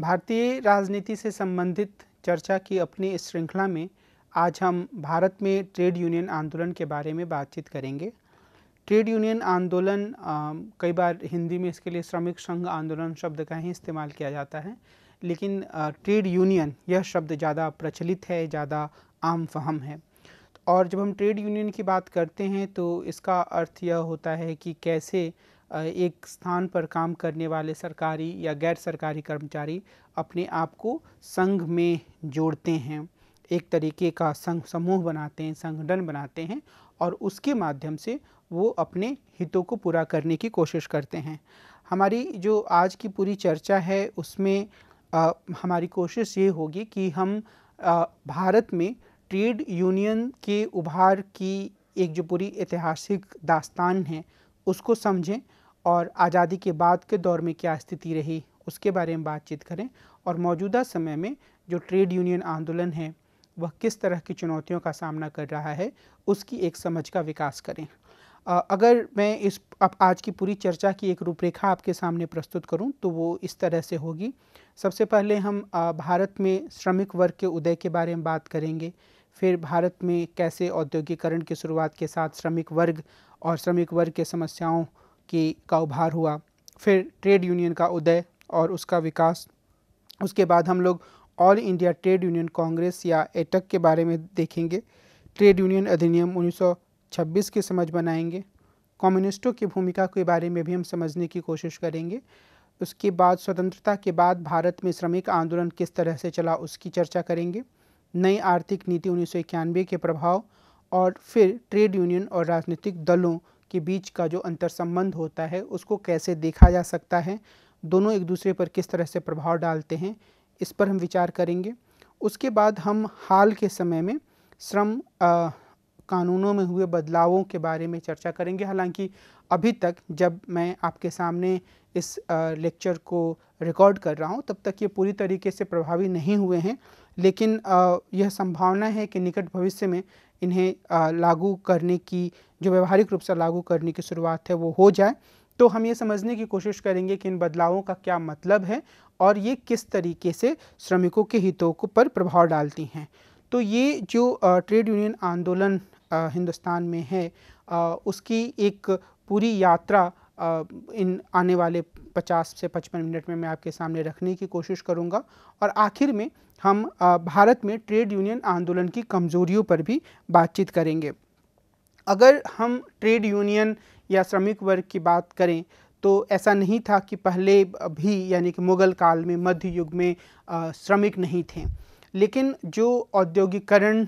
भारतीय राजनीति से संबंधित चर्चा की अपनी इस श्रृंखला में आज हम भारत में ट्रेड यूनियन आंदोलन के बारे में बातचीत करेंगे ट्रेड यूनियन आंदोलन कई बार हिंदी में इसके लिए श्रमिक संघ आंदोलन शब्द का ही इस्तेमाल किया जाता है लेकिन ट्रेड यूनियन यह शब्द ज़्यादा प्रचलित है ज़्यादा आम फहम है और जब हम ट्रेड यूनियन की बात करते हैं तो इसका अर्थ यह होता है कि कैसे एक स्थान पर काम करने वाले सरकारी या गैर सरकारी कर्मचारी अपने आप को संघ में जोड़ते हैं एक तरीके का संघ समूह बनाते हैं संगठन बनाते हैं और उसके माध्यम से वो अपने हितों को पूरा करने की कोशिश करते हैं हमारी जो आज की पूरी चर्चा है उसमें आ, हमारी कोशिश ये होगी कि हम आ, भारत में ट्रेड यूनियन के उभार की एक जो पूरी ऐतिहासिक दास्तान है उसको समझें और आज़ादी के बाद के दौर में क्या स्थिति रही उसके बारे में बातचीत करें और मौजूदा समय में जो ट्रेड यूनियन आंदोलन है वह किस तरह की चुनौतियों का सामना कर रहा है उसकी एक समझ का विकास करें अगर मैं इस अब आज की पूरी चर्चा की एक रूपरेखा आपके सामने प्रस्तुत करूं तो वो इस तरह से होगी सबसे पहले हम भारत में श्रमिक वर्ग के उदय के बारे में बात करेंगे फिर भारत में कैसे औद्योगिकरण की शुरुआत के साथ श्रमिक वर्ग और श्रमिक वर्ग के समस्याओं की का उभार हुआ फिर ट्रेड यूनियन का उदय और उसका विकास उसके बाद हम लोग all India trade union Congress या एटक के बारे में देखेंगे ट्रेड यूनियन अधिनियम 1926 की समझ बनाएंगे कम्युनिस्टों की भूमिका के बारे में भी हम समझने की कोशिश करेंगे उसके बाद स्वतंत्रता के बाद भारत में श्रमिक आंदोलन किस तरह से चला उसकी चर्चा करेंगे नई आर्थिक नीति उन्नीस के प्रभाव और फिर ट्रेड यूनियन और राजनीतिक दलों के बीच का जो अंतर संबंध होता है उसको कैसे देखा जा सकता है दोनों एक दूसरे पर किस तरह से प्रभाव डालते हैं इस पर हम विचार करेंगे उसके बाद हम हाल के समय में श्रम आ, कानूनों में हुए बदलावों के बारे में चर्चा करेंगे हालांकि अभी तक जब मैं आपके सामने इस लेक्चर को रिकॉर्ड कर रहा हूं तब तक ये पूरी तरीके से प्रभावी नहीं हुए हैं लेकिन यह संभावना है कि निकट भविष्य में इन्हें लागू करने की जो व्यवहारिक रूप से लागू करने की शुरुआत है वो हो जाए तो हम ये समझने की कोशिश करेंगे कि इन बदलावों का क्या मतलब है और ये किस तरीके से श्रमिकों के हितों को पर प्रभाव डालती हैं तो ये जो ट्रेड यूनियन आंदोलन हिंदुस्तान में है उसकी एक पूरी यात्रा इन आने वाले पचास से पचपन मिनट में मैं आपके सामने रखने की कोशिश करूँगा और आखिर में हम भारत में ट्रेड यूनियन आंदोलन की कमजोरियों पर भी बातचीत करेंगे अगर हम ट्रेड यूनियन या श्रमिक वर्ग की बात करें तो ऐसा नहीं था कि पहले भी यानी कि मुग़ल काल में मध्य युग में श्रमिक नहीं थे लेकिन जो औद्योगिकरण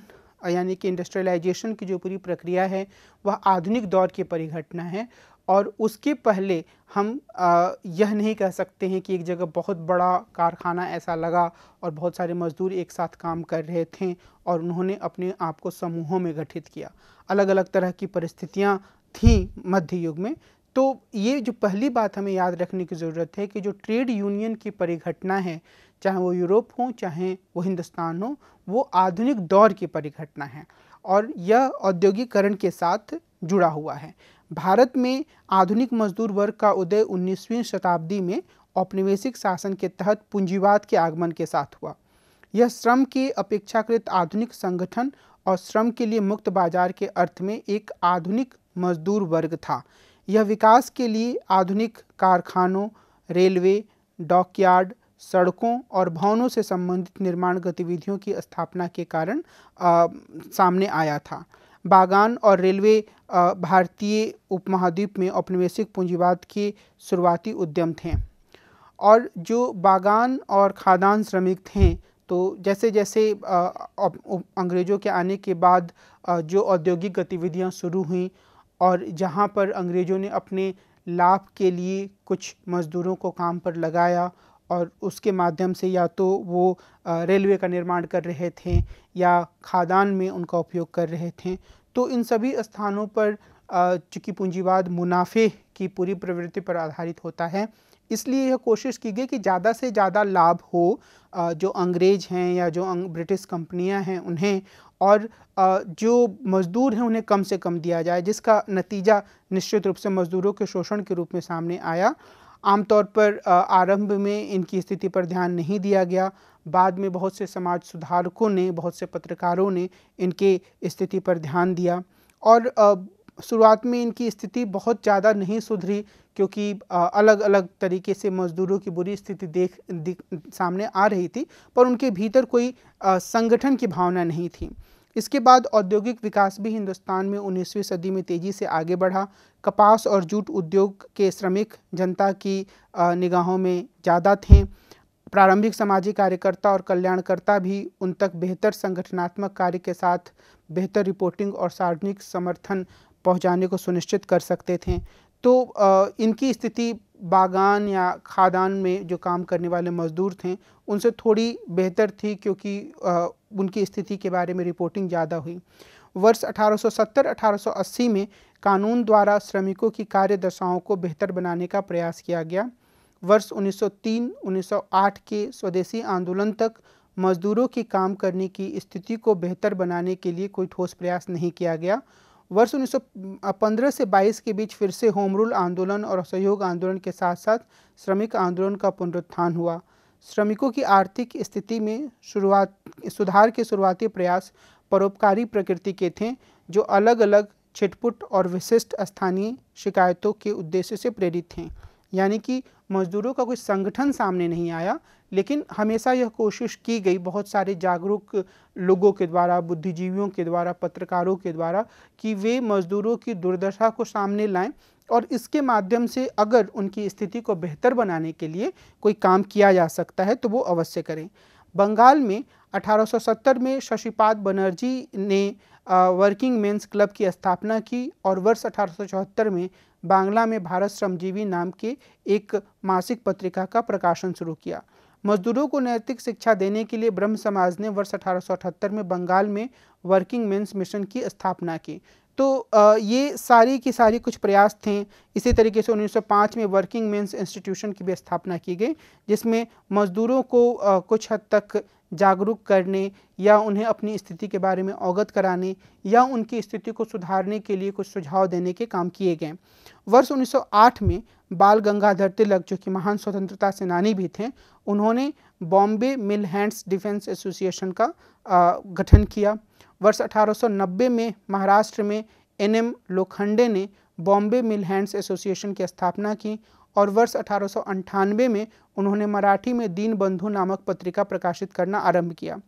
यानी कि इंडस्ट्रियलाइजेशन की जो पूरी प्रक्रिया है वह आधुनिक दौर की परिघटना है और उसके पहले हम आ, यह नहीं कह सकते हैं कि एक जगह बहुत बड़ा कारखाना ऐसा लगा और बहुत सारे मज़दूर एक साथ काम कर रहे थे और उन्होंने अपने आप को समूहों में गठित किया अलग अलग तरह की परिस्थितियाँ थीं मध्य युग में तो ये जो पहली बात हमें याद रखने की ज़रूरत है कि जो ट्रेड यूनियन की परिघटना है चाहे वो यूरोप हो चाहे वो हिंदुस्तान हो वो आधुनिक दौर की परिघटना है और यह औद्योगिकरण के साथ जुड़ा हुआ है भारत में आधुनिक मजदूर वर्ग का उदय 19वीं शताब्दी में औपनिवेशिक शासन के तहत पूंजीवाद के आगमन के साथ हुआ यह श्रम के अपेक्षाकृत आधुनिक संगठन और श्रम के लिए मुक्त बाजार के अर्थ में एक आधुनिक मजदूर वर्ग था यह विकास के लिए आधुनिक कारखानों रेलवे डॉकयार्ड सड़कों और भवनों से संबंधित निर्माण गतिविधियों की स्थापना के कारण आ, सामने आया था बागान और रेलवे भारतीय उपमहाद्वीप में औपनिवेशिक पूंजीवाद के शुरुआती उद्यम थे और जो बागान और खादान श्रमिक थे तो जैसे जैसे अंग्रेज़ों के आने के बाद जो औद्योगिक गतिविधियां शुरू हुई और जहां पर अंग्रेज़ों ने अपने लाभ के लिए कुछ मज़दूरों को काम पर लगाया और उसके माध्यम से या तो वो रेलवे का निर्माण कर रहे थे या खादान में उनका उपयोग कर रहे थे तो इन सभी स्थानों पर चूँकि पूंजीवाद मुनाफे की पूरी प्रवृत्ति पर आधारित होता है इसलिए यह कोशिश की गई कि ज़्यादा से ज़्यादा लाभ हो जो अंग्रेज़ हैं या जो ब्रिटिश कंपनियां हैं उन्हें और जो मज़दूर हैं उन्हें कम से कम दिया जाए जिसका नतीजा निश्चित रूप से मज़दूरों के शोषण के रूप में सामने आया आमतौर पर आरंभ में इनकी स्थिति पर ध्यान नहीं दिया गया बाद में बहुत से समाज सुधारकों ने बहुत से पत्रकारों ने इनके स्थिति पर ध्यान दिया और शुरुआत में इनकी स्थिति बहुत ज़्यादा नहीं सुधरी क्योंकि अलग अलग तरीके से मजदूरों की बुरी स्थिति देख, सामने आ रही थी पर उनके भीतर कोई संगठन की भावना नहीं थी इसके बाद औद्योगिक विकास भी हिंदुस्तान में उन्नीसवीं सदी में तेज़ी से आगे बढ़ा कपास और जूट उद्योग के श्रमिक जनता की निगाहों में ज़्यादा थे प्रारंभिक सामाजिक कार्यकर्ता और कल्याणकर्ता भी उन तक बेहतर संगठनात्मक कार्य के साथ बेहतर रिपोर्टिंग और सार्वजनिक समर्थन पहुंचाने को सुनिश्चित कर सकते थे तो इनकी स्थिति बागान या खादान में जो काम करने वाले मज़दूर थे उनसे थोड़ी बेहतर थी क्योंकि उनकी स्थिति के बारे में रिपोर्टिंग ज़्यादा हुई वर्ष 1870-1880 में कानून द्वारा श्रमिकों की कार्य दशाओं को बेहतर बनाने का प्रयास किया गया वर्ष 1903-1908 के स्वदेशी आंदोलन तक मजदूरों की काम करने की स्थिति को बेहतर बनाने के लिए कोई ठोस प्रयास नहीं किया गया वर्ष 1915 से 22 के बीच फिर से होम रूल आंदोलन और असहयोग आंदोलन के साथ साथ श्रमिक आंदोलन का पुनरुत्थान हुआ श्रमिकों की आर्थिक स्थिति में शुरुआत सुधार के शुरुआती प्रयास परोपकारी प्रकृति के थे जो अलग अलग छिटपुट और विशिष्ट स्थानीय शिकायतों के उद्देश्य से प्रेरित थे यानी कि मज़दूरों का कोई संगठन सामने नहीं आया लेकिन हमेशा यह कोशिश की गई बहुत सारे जागरूक लोगों के द्वारा बुद्धिजीवियों के द्वारा पत्रकारों के द्वारा कि वे मज़दूरों की दुर्दशा को सामने लाएं और इसके माध्यम से अगर उनकी स्थिति को बेहतर बनाने के लिए कोई काम किया जा सकता है तो वो अवश्य करें बंगाल में 1870 में शशिपाद बनर्जी ने वर्किंग मेंस क्लब की स्थापना की और वर्ष अठारह में बांग्ला में भारत श्रमजीवी नाम के एक मासिक पत्रिका का प्रकाशन शुरू किया मजदूरों को नैतिक शिक्षा देने के लिए ब्रह्म समाज ने वर्ष अठारह में बंगाल में वर्किंग मेन्स मिशन की स्थापना की तो ये सारी की सारी कुछ प्रयास थे इसी तरीके से 1905 में वर्किंग मेंस इंस्टीट्यूशन की भी स्थापना की गई जिसमें मजदूरों को कुछ हद तक जागरूक करने या उन्हें अपनी स्थिति के बारे में अवगत कराने या उनकी स्थिति को सुधारने के लिए कुछ सुझाव देने के काम किए गए वर्ष 1908 में बाल गंगाधर तिलक जो कि महान स्वतंत्रता सेनानी भी थे उन्होंने Bombay mill hands defence association का गठन किया वर्ष 1890 में महाराष्ट्र में एन एम लोखंडे ने बॉम्बे मिल हैंड्स एसोसिएशन की स्थापना की और वर्ष अठारह में उन्होंने मराठी में दीन बंधु नामक पत्रिका प्रकाशित करना आरंभ किया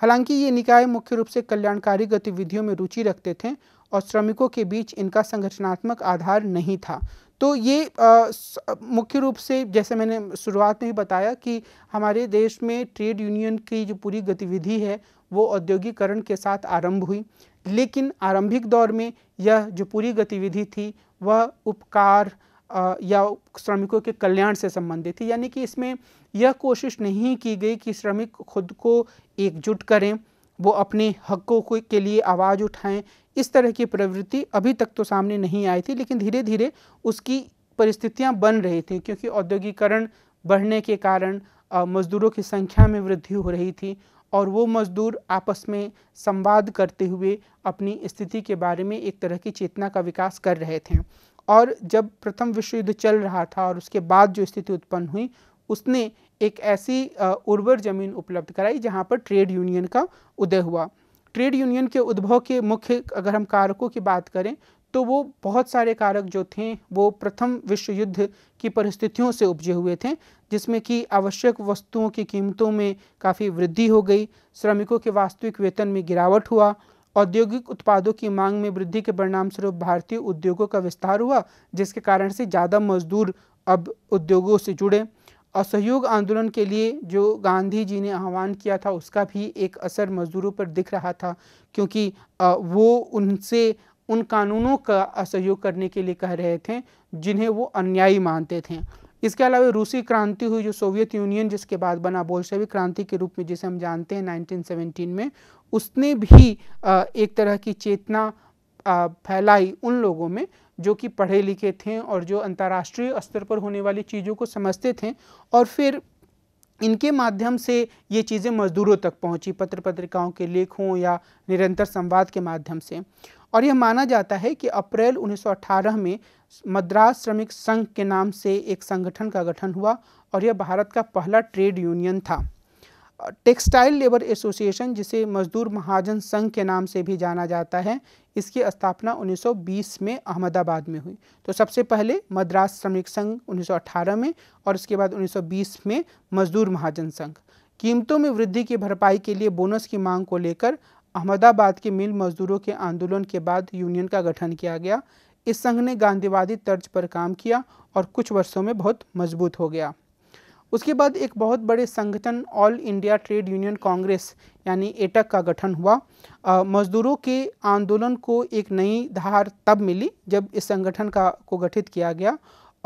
हालांकि ये निकाय मुख्य रूप से कल्याणकारी गतिविधियों में रुचि रखते थे और श्रमिकों के बीच इनका संगठनात्मक आधार नहीं था तो ये मुख्य रूप से जैसे मैंने शुरुआत में ही बताया कि हमारे देश में ट्रेड यूनियन की जो पूरी गतिविधि है वो औद्योगिकरण के साथ आरंभ हुई लेकिन आरंभिक दौर में यह जो पूरी गतिविधि थी वह उपकार या श्रमिकों के कल्याण से संबंधित थी यानी कि इसमें यह कोशिश नहीं की गई कि श्रमिक खुद को एकजुट करें वो अपने हकों को के लिए आवाज़ उठाएं इस तरह की प्रवृत्ति अभी तक तो सामने नहीं आई थी लेकिन धीरे धीरे उसकी परिस्थितियां बन रही थी क्योंकि औद्योगिकरण बढ़ने के कारण मजदूरों की संख्या में वृद्धि हो रही थी और वो मज़दूर आपस में संवाद करते हुए अपनी स्थिति के बारे में एक तरह की चेतना का विकास कर रहे थे और जब प्रथम विश्व युद्ध चल रहा था और उसके बाद जो स्थिति उत्पन्न हुई उसने एक ऐसी उर्वर ज़मीन उपलब्ध कराई जहाँ पर ट्रेड यूनियन का उदय हुआ ट्रेड यूनियन के उद्भव के मुख्य अगर हम कारकों की बात करें तो वो बहुत सारे कारक जो थे वो प्रथम विश्व युद्ध की परिस्थितियों से उपजे हुए थे जिसमें कि आवश्यक वस्तुओं की कीमतों में काफ़ी वृद्धि हो गई श्रमिकों के वास्तविक वेतन में गिरावट हुआ औद्योगिक उत्पादों की मांग में वृद्धि के परिणामस्वरूप भारतीय उद्योगों का विस्तार हुआ जिसके कारण से ज़्यादा मजदूर अब उद्योगों से जुड़े असहयोग आंदोलन के लिए जो गांधी जी ने आह्वान किया था उसका भी एक असर मजदूरों पर दिख रहा था क्योंकि वो उनसे उन कानूनों का असहयोग करने के लिए कह रहे थे जिन्हें वो अन्यायी मानते थे इसके अलावा रूसी क्रांति हुई जो सोवियत यूनियन जिसके बाद बना बोल्शेविक क्रांति के रूप में जिसे हम जानते हैं 1917 में उसने भी एक तरह की चेतना फैलाई उन लोगों में जो कि पढ़े लिखे थे और जो अंतर्राष्ट्रीय स्तर पर होने वाली चीज़ों को समझते थे और फिर इनके माध्यम से ये चीज़ें मजदूरों तक पहुंची पत्र पत्रिकाओं के लेखों या निरंतर संवाद के माध्यम से और यह माना जाता है कि अप्रैल 1918 में मद्रास श्रमिक संघ के नाम से एक संगठन का गठन हुआ और यह भारत का पहला ट्रेड यूनियन था टेक्सटाइल लेबर एसोसिएशन जिसे मजदूर महाजन संघ के नाम से भी जाना जाता है इसकी स्थापना 1920 में अहमदाबाद में हुई तो सबसे पहले मद्रास श्रमिक संघ 1918 में और इसके बाद 1920 में मजदूर महाजन संघ कीमतों में वृद्धि की भरपाई के लिए बोनस की मांग को लेकर अहमदाबाद के मिल मजदूरों के आंदोलन के बाद यूनियन का गठन किया गया इस संघ ने गांधीवादी तर्ज पर काम किया और कुछ वर्षों में बहुत मजबूत हो गया उसके बाद एक बहुत बड़े संगठन all India trade union Congress यानी एटक का गठन हुआ मजदूरों के आंदोलन को एक नई धार तब मिली जब इस संगठन का को गठित किया गया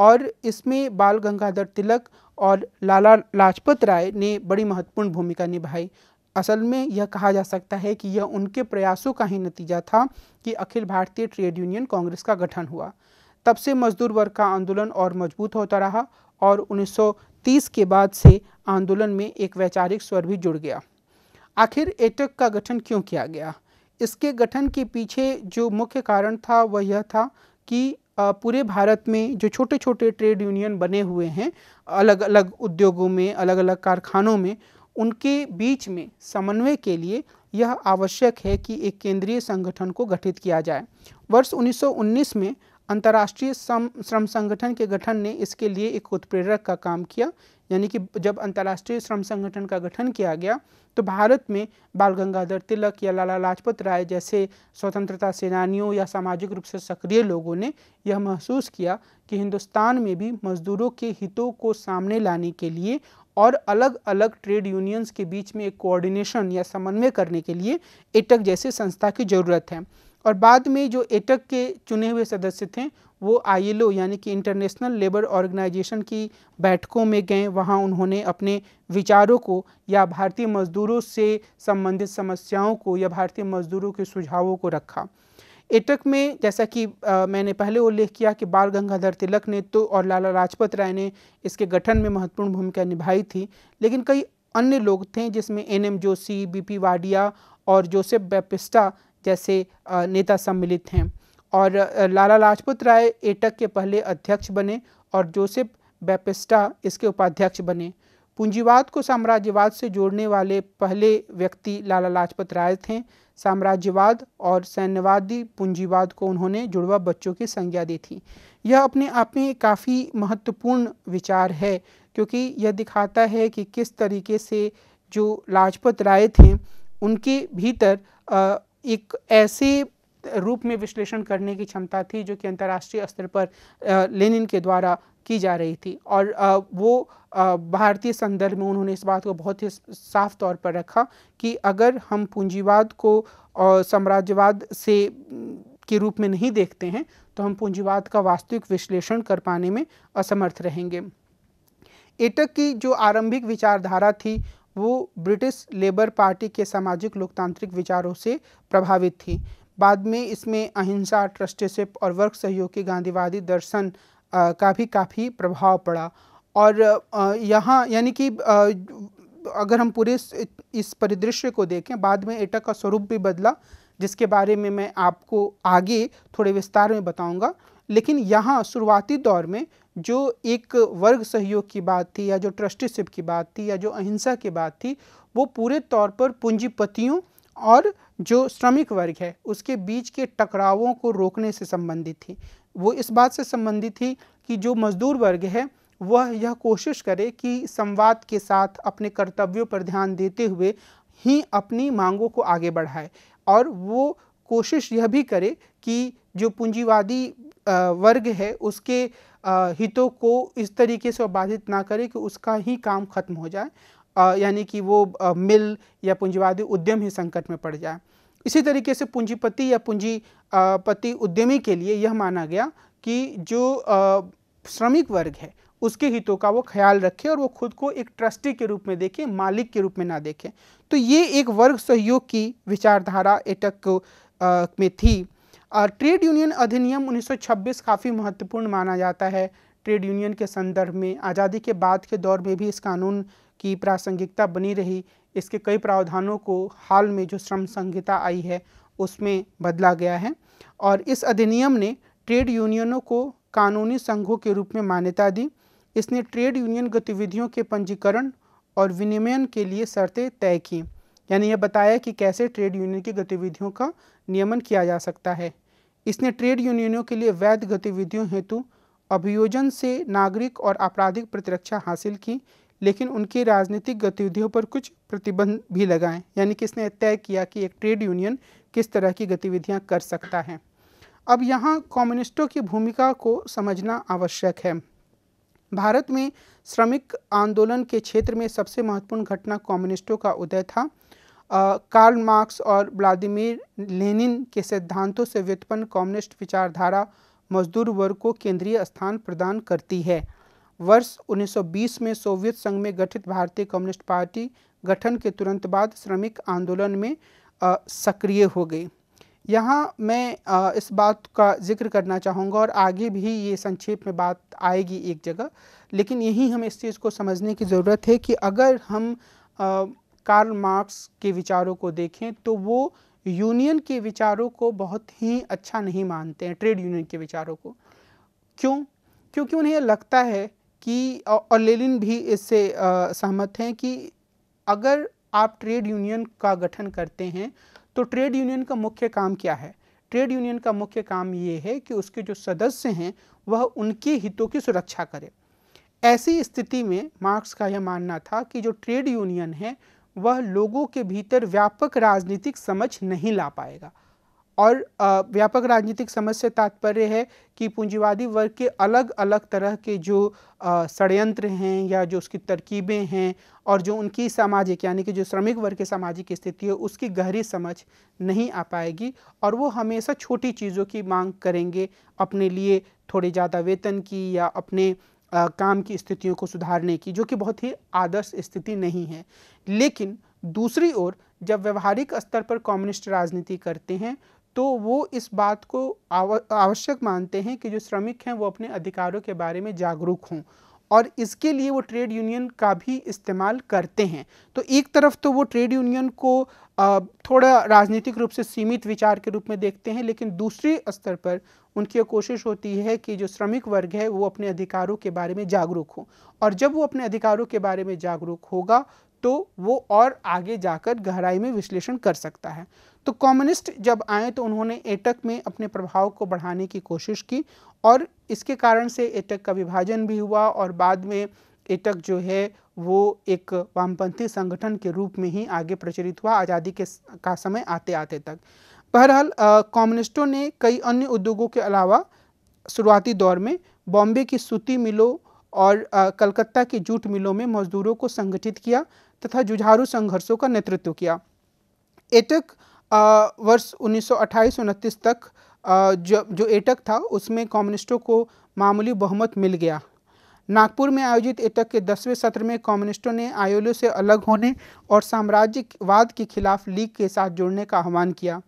और इसमें बाल गंगाधर तिलक और लाला लाजपत राय ने बड़ी महत्वपूर्ण भूमिका निभाई असल में यह कहा जा सकता है कि यह उनके प्रयासों का ही नतीजा था कि अखिल भारतीय ट्रेड यूनियन कांग्रेस का गठन हुआ तब से मजदूर वर्ग का आंदोलन और मजबूत होता रहा और 1930 के बाद से आंदोलन में एक वैचारिक स्वर भी जुड़ गया आखिर एटक का गठन क्यों किया गया इसके गठन के पीछे जो मुख्य कारण था वह यह था कि पूरे भारत में जो छोटे छोटे ट्रेड यूनियन बने हुए हैं अलग अलग उद्योगों में अलग अलग कारखानों में उनके बीच में समन्वय के लिए यह आवश्यक है कि एक केंद्रीय संगठन को गठित किया जाए वर्ष 1919 में अंतर्राष्ट्रीय श्रम संगठन के गठन ने इसके लिए एक उत्प्रेरक का काम किया यानी कि जब अंतर्राष्ट्रीय श्रम संगठन का गठन किया गया तो भारत में बाल गंगाधर तिलक या लाला लाजपत राय जैसे स्वतंत्रता सेनानियों या सामाजिक रूप से सक्रिय लोगों ने यह महसूस किया कि हिंदुस्तान में भी मजदूरों के हितों को सामने लाने के लिए और अलग अलग ट्रेड यूनियंस के बीच में एक कोऑर्डिनेशन या समन्वय करने के लिए एटक e जैसे संस्था की ज़रूरत है और बाद में जो एटक e के चुने हुए सदस्य थे वो आईएलओ यानी कि इंटरनेशनल लेबर ऑर्गेनाइजेशन की बैठकों में गए वहाँ उन्होंने अपने विचारों को या भारतीय मजदूरों से संबंधित समस्याओं को या भारतीय मजदूरों के सुझावों को रखा एटक में जैसा कि आ, मैंने पहले उल्लेख किया कि बाल गंगाधर तिलक ने तो और लाला लाजपत राय ने इसके गठन में महत्वपूर्ण भूमिका निभाई थी लेकिन कई अन्य लोग थे जिसमें N M Joshi P Wadia और जोसेफ बेपिस्टा जैसे नेता सम्मिलित हैं और लाला लाजपत राय एटक के पहले अध्यक्ष बने और जोसेफ बेपिस्टा इसके उपाध्यक्ष बने पूंजीवाद को साम्राज्यवाद से जोड़ने वाले पहले व्यक्ति लाला लाजपत राय थे साम्राज्यवाद और सैन्यवादी पूंजीवाद को उन्होंने जुड़वा बच्चों की संज्ञा दी थी यह अपने आप में काफ़ी महत्वपूर्ण विचार है क्योंकि यह दिखाता है कि किस तरीके से जो लाजपत राय थे उनके भीतर एक ऐसे रूप में विश्लेषण करने की क्षमता थी जो कि अंतर्राष्ट्रीय स्तर पर लेनिन के द्वारा की जा रही थी और वो भारतीय संदर्भ में उन्होंने इस बात को बहुत ही साफ तौर पर रखा कि अगर हम पूंजीवाद को साम्राज्यवाद से के रूप में नहीं देखते हैं तो हम पूंजीवाद का वास्तविक विश्लेषण कर पाने में असमर्थ रहेंगे एटक की जो आरंभिक विचारधारा थी वो ब्रिटिश लेबर पार्टी के सामाजिक लोकतांत्रिक विचारों से प्रभावित थी बाद में इसमें अहिंसा ट्रस्टीशिप और वर्ग सहयोग के गांधीवादी दर्शन का भी काफ़ी प्रभाव पड़ा और यहाँ यानी कि अगर हम पूरे इस परिदृश्य को देखें बाद में एटक का स्वरूप भी बदला जिसके बारे में मैं आपको आगे थोड़े विस्तार में बताऊंगा लेकिन यहाँ शुरुआती दौर में जो एक वर्ग सहयोग की बात थी या जो ट्रस्टीशिप की बात थी या जो अहिंसा की बात थी वो पूरे तौर पर पूंजीपतियों और जो श्रमिक वर्ग है उसके बीच के टकरावों को रोकने से संबंधित थी वो इस बात से संबंधित थी कि जो मजदूर वर्ग है वह यह कोशिश करे कि संवाद के साथ अपने कर्तव्यों पर ध्यान देते हुए ही अपनी मांगों को आगे बढ़ाए और वो कोशिश यह भी करे कि जो पूंजीवादी वर्ग है उसके हितों को इस तरीके से बाधित ना करे कि उसका ही काम खत्म हो जाए यानी कि वो आ, मिल या पूंजीवादी उद्यम ही संकट में पड़ जाए इसी तरीके से पूंजीपति या पूंजीपति उद्यमी के लिए यह माना गया कि जो श्रमिक वर्ग है उसके हितों का वो ख्याल रखे और वो खुद को एक ट्रस्टी के रूप में देखें मालिक के रूप में ना देखें तो ये एक वर्ग सहयोग की विचारधारा एटक में थी और ट्रेड यूनियन अधिनियम 1926 काफ़ी महत्वपूर्ण माना जाता है ट्रेड यूनियन के संदर्भ में आज़ादी के बाद के दौर में भी इस कानून की प्रासंगिकता बनी रही इसके कई प्रावधानों को हाल में जो श्रम संहिता आई है उसमें बदला गया है और इस अधिनियम ने ट्रेड यूनियनों को कानूनी संघों के रूप में मान्यता दी इसने ट्रेड यूनियन गतिविधियों के पंजीकरण और विनिमयन के लिए शर्तें तय की यानी यह बताया कि कैसे ट्रेड यूनियन की गतिविधियों का नियमन किया जा सकता है इसने ट्रेड यूनियनों के लिए वैध गतिविधियों हेतु अभियोजन से नागरिक और आपराधिक प्रतिरक्षा हासिल की लेकिन उनकी राजनीतिक गतिविधियों पर कुछ प्रतिबंध भी लगाएं यानी कि इसने तय किया कि एक ट्रेड यूनियन किस तरह की गतिविधियां कर सकता है अब यहाँ कम्युनिस्टों की भूमिका को समझना आवश्यक है भारत में श्रमिक आंदोलन के क्षेत्र में सबसे महत्वपूर्ण घटना कम्युनिस्टों का उदय था कार्ल मार्क्स और व्लादिमिर लेनिन के सिद्धांतों से व्युत्पन्न कम्युनिस्ट विचारधारा मजदूर वर्ग को केंद्रीय स्थान प्रदान करती है वर्ष 1920 में सोवियत संघ में गठित भारतीय कम्युनिस्ट पार्टी गठन के तुरंत बाद श्रमिक आंदोलन में सक्रिय हो गई यहाँ मैं आ, इस बात का जिक्र करना चाहूँगा और आगे भी ये संक्षेप में बात आएगी एक जगह लेकिन यही हमें इस चीज़ को समझने की ज़रूरत है कि अगर हम आ, कार्ल मार्क्स के विचारों को देखें तो वो यूनियन के विचारों को बहुत ही अच्छा नहीं मानते हैं ट्रेड यूनियन के विचारों को क्यों क्योंकि उन्हें लगता है कि और लेलिन भी इससे सहमत हैं कि अगर आप ट्रेड यूनियन का गठन करते हैं तो ट्रेड यूनियन का मुख्य काम क्या है ट्रेड यूनियन का मुख्य काम ये है कि उसके जो सदस्य हैं वह उनके हितों की सुरक्षा करें ऐसी स्थिति में मार्क्स का यह मानना था कि जो ट्रेड यूनियन है वह लोगों के भीतर व्यापक राजनीतिक समझ नहीं ला पाएगा और व्यापक राजनीतिक समझ से तात्पर्य है कि पूंजीवादी वर्ग के अलग अलग तरह के जो षडयंत्र हैं या जो उसकी तरकीबें हैं और जो उनकी सामाजिक यानी कि जो श्रमिक वर्ग की सामाजिक स्थिति है उसकी गहरी समझ नहीं आ पाएगी और वो हमेशा छोटी चीज़ों की मांग करेंगे अपने लिए थोड़े ज़्यादा वेतन की या अपने आ, काम की स्थितियों को सुधारने की जो कि बहुत ही आदर्श स्थिति नहीं है लेकिन दूसरी ओर जब व्यवहारिक स्तर पर कम्युनिस्ट राजनीति करते हैं तो वो इस बात को आवश्यक मानते हैं कि जो श्रमिक हैं वो अपने अधिकारों के बारे में जागरूक हों और इसके लिए वो ट्रेड यूनियन का भी इस्तेमाल करते हैं तो एक तरफ तो वो ट्रेड यूनियन को थोड़ा राजनीतिक रूप से सीमित विचार के रूप में देखते हैं लेकिन दूसरे स्तर पर उनकी कोशिश होती है कि जो श्रमिक वर्ग है वो अपने अधिकारों के बारे में जागरूक हो और जब वो अपने अधिकारों के बारे में जागरूक होगा तो वो और आगे जाकर गहराई में विश्लेषण कर सकता है तो कम्युनिस्ट जब आए तो उन्होंने एटक में अपने प्रभाव को बढ़ाने की कोशिश की और इसके कारण से एटक का विभाजन भी हुआ और बाद में एटक जो है वो एक वामपंथी संगठन के रूप में ही आगे प्रचलित हुआ आज़ादी के का समय आते आते तक बहरहाल कम्युनिस्टों ने कई अन्य उद्योगों के अलावा शुरुआती दौर में बॉम्बे की सूती मिलों और आ, कलकत्ता की जूट मिलों में मजदूरों को संगठित किया तथा जुझारू संघर्षों का नेतृत्व किया एटक वर्ष उन्नीस सौ तक जो जो एटक था उसमें कम्युनिस्टों को मामूली बहुमत मिल गया नागपुर में आयोजित एटक के दसवें सत्र में कम्युनिस्टों ने आयोलो से अलग होने और साम्राज्यवाद के खिलाफ लीग के साथ जुड़ने का आह्वान किया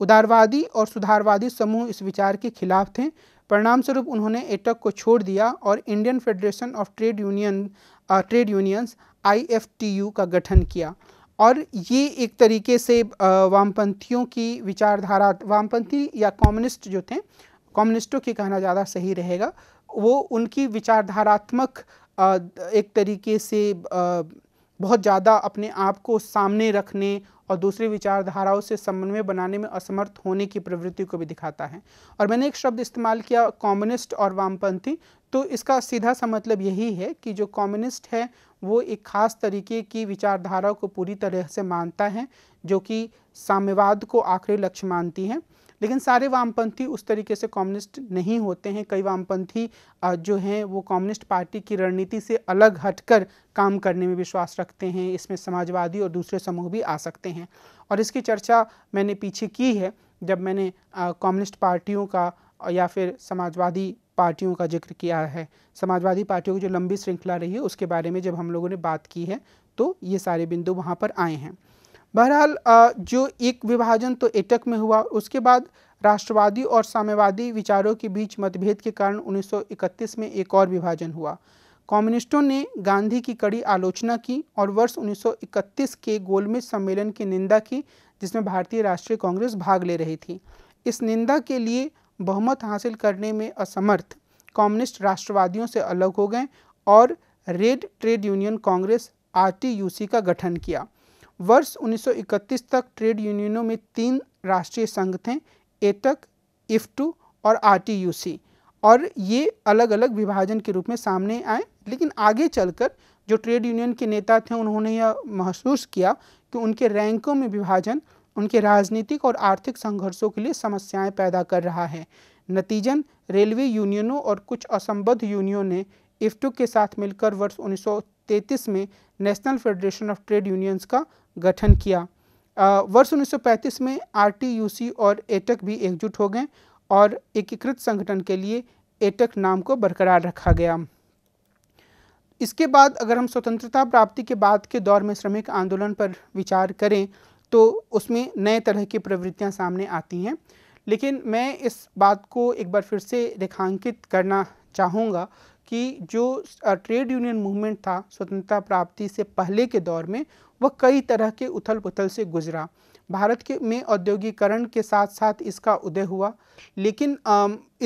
उदारवादी और सुधारवादी समूह इस विचार के खिलाफ थे परिणामस्वरूप उन्होंने एटक को छोड़ दिया और Indian federation of trade union trade unions आई का गठन किया और ये एक तरीके से वामपंथियों की विचारधारा वामपंथी या कम्युनिस्ट जो थे कम्युनिस्टों के कहना ज़्यादा सही रहेगा वो उनकी विचारधारात्मक एक तरीके से बहुत ज़्यादा अपने आप को सामने रखने और दूसरी विचारधाराओं से समन्वय बनाने में असमर्थ होने की प्रवृत्ति को भी दिखाता है और मैंने एक शब्द इस्तेमाल किया कम्युनिस्ट और वामपंथी तो इसका सीधा सा मतलब यही है कि जो कम्युनिस्ट है वो एक खास तरीके की विचारधारा को पूरी तरह से मानता है जो कि साम्यवाद को आखिरी लक्ष्य मानती है लेकिन सारे वामपंथी उस तरीके से कम्युनिस्ट नहीं होते हैं कई वामपंथी जो हैं वो कम्युनिस्ट पार्टी की रणनीति से अलग हटकर काम करने में विश्वास रखते हैं इसमें समाजवादी और दूसरे समूह भी आ सकते हैं और इसकी चर्चा मैंने पीछे की है जब मैंने कम्युनिस्ट पार्टियों का या फिर समाजवादी पार्टियों का जिक्र किया है समाजवादी पार्टियों की जो लंबी श्रृंखला रही है उसके बारे में जब हम लोगों ने बात की है तो ये सारे बिंदु वहाँ पर आए हैं बहरहाल जो एक विभाजन तो एटक में हुआ उसके बाद राष्ट्रवादी और साम्यवादी विचारों के बीच मतभेद के कारण 1931 में एक और विभाजन हुआ कम्युनिस्टों ने गांधी की कड़ी आलोचना की और वर्ष 1931 के गोलमेज सम्मेलन की निंदा की जिसमें भारतीय राष्ट्रीय कांग्रेस भाग ले रही थी इस निंदा के लिए बहुमत हासिल करने में असमर्थ कम्युनिस्ट राष्ट्रवादियों से अलग हो गए और red trade union Congress R का गठन किया वर्ष 1931 तक ट्रेड यूनियनों में तीन राष्ट्रीय संघ थे एटक इफ्टू और आरटीयूसी और ये अलग अलग विभाजन के रूप में सामने आए लेकिन आगे चलकर जो ट्रेड यूनियन के नेता थे उन्होंने यह महसूस किया कि उनके रैंकों में विभाजन उनके राजनीतिक और आर्थिक संघर्षों के लिए समस्याएं पैदा कर रहा है नतीजन रेलवे यूनियनों और कुछ असंबद्ध यूनियनों ने इफ्टू के साथ मिलकर वर्ष 1933 में national federation of trade unions का गठन किया वर्ष 1935 में आरटीयूसी और एटक भी एकजुट हो गए और एकीकृत संगठन के लिए एटक नाम को बरकरार रखा गया इसके बाद अगर हम स्वतंत्रता प्राप्ति के बाद के दौर में श्रमिक आंदोलन पर विचार करें तो उसमें नए तरह की प्रवृत्तियां सामने आती हैं लेकिन मैं इस बात को एक बार फिर से रेखांकित करना चाहूँगा कि जो ट्रेड यूनियन मूवमेंट था स्वतंत्रता प्राप्ति से पहले के दौर में वह कई तरह के उथल पुथल से गुजरा भारत के में औद्योगिकरण के साथ साथ इसका उदय हुआ लेकिन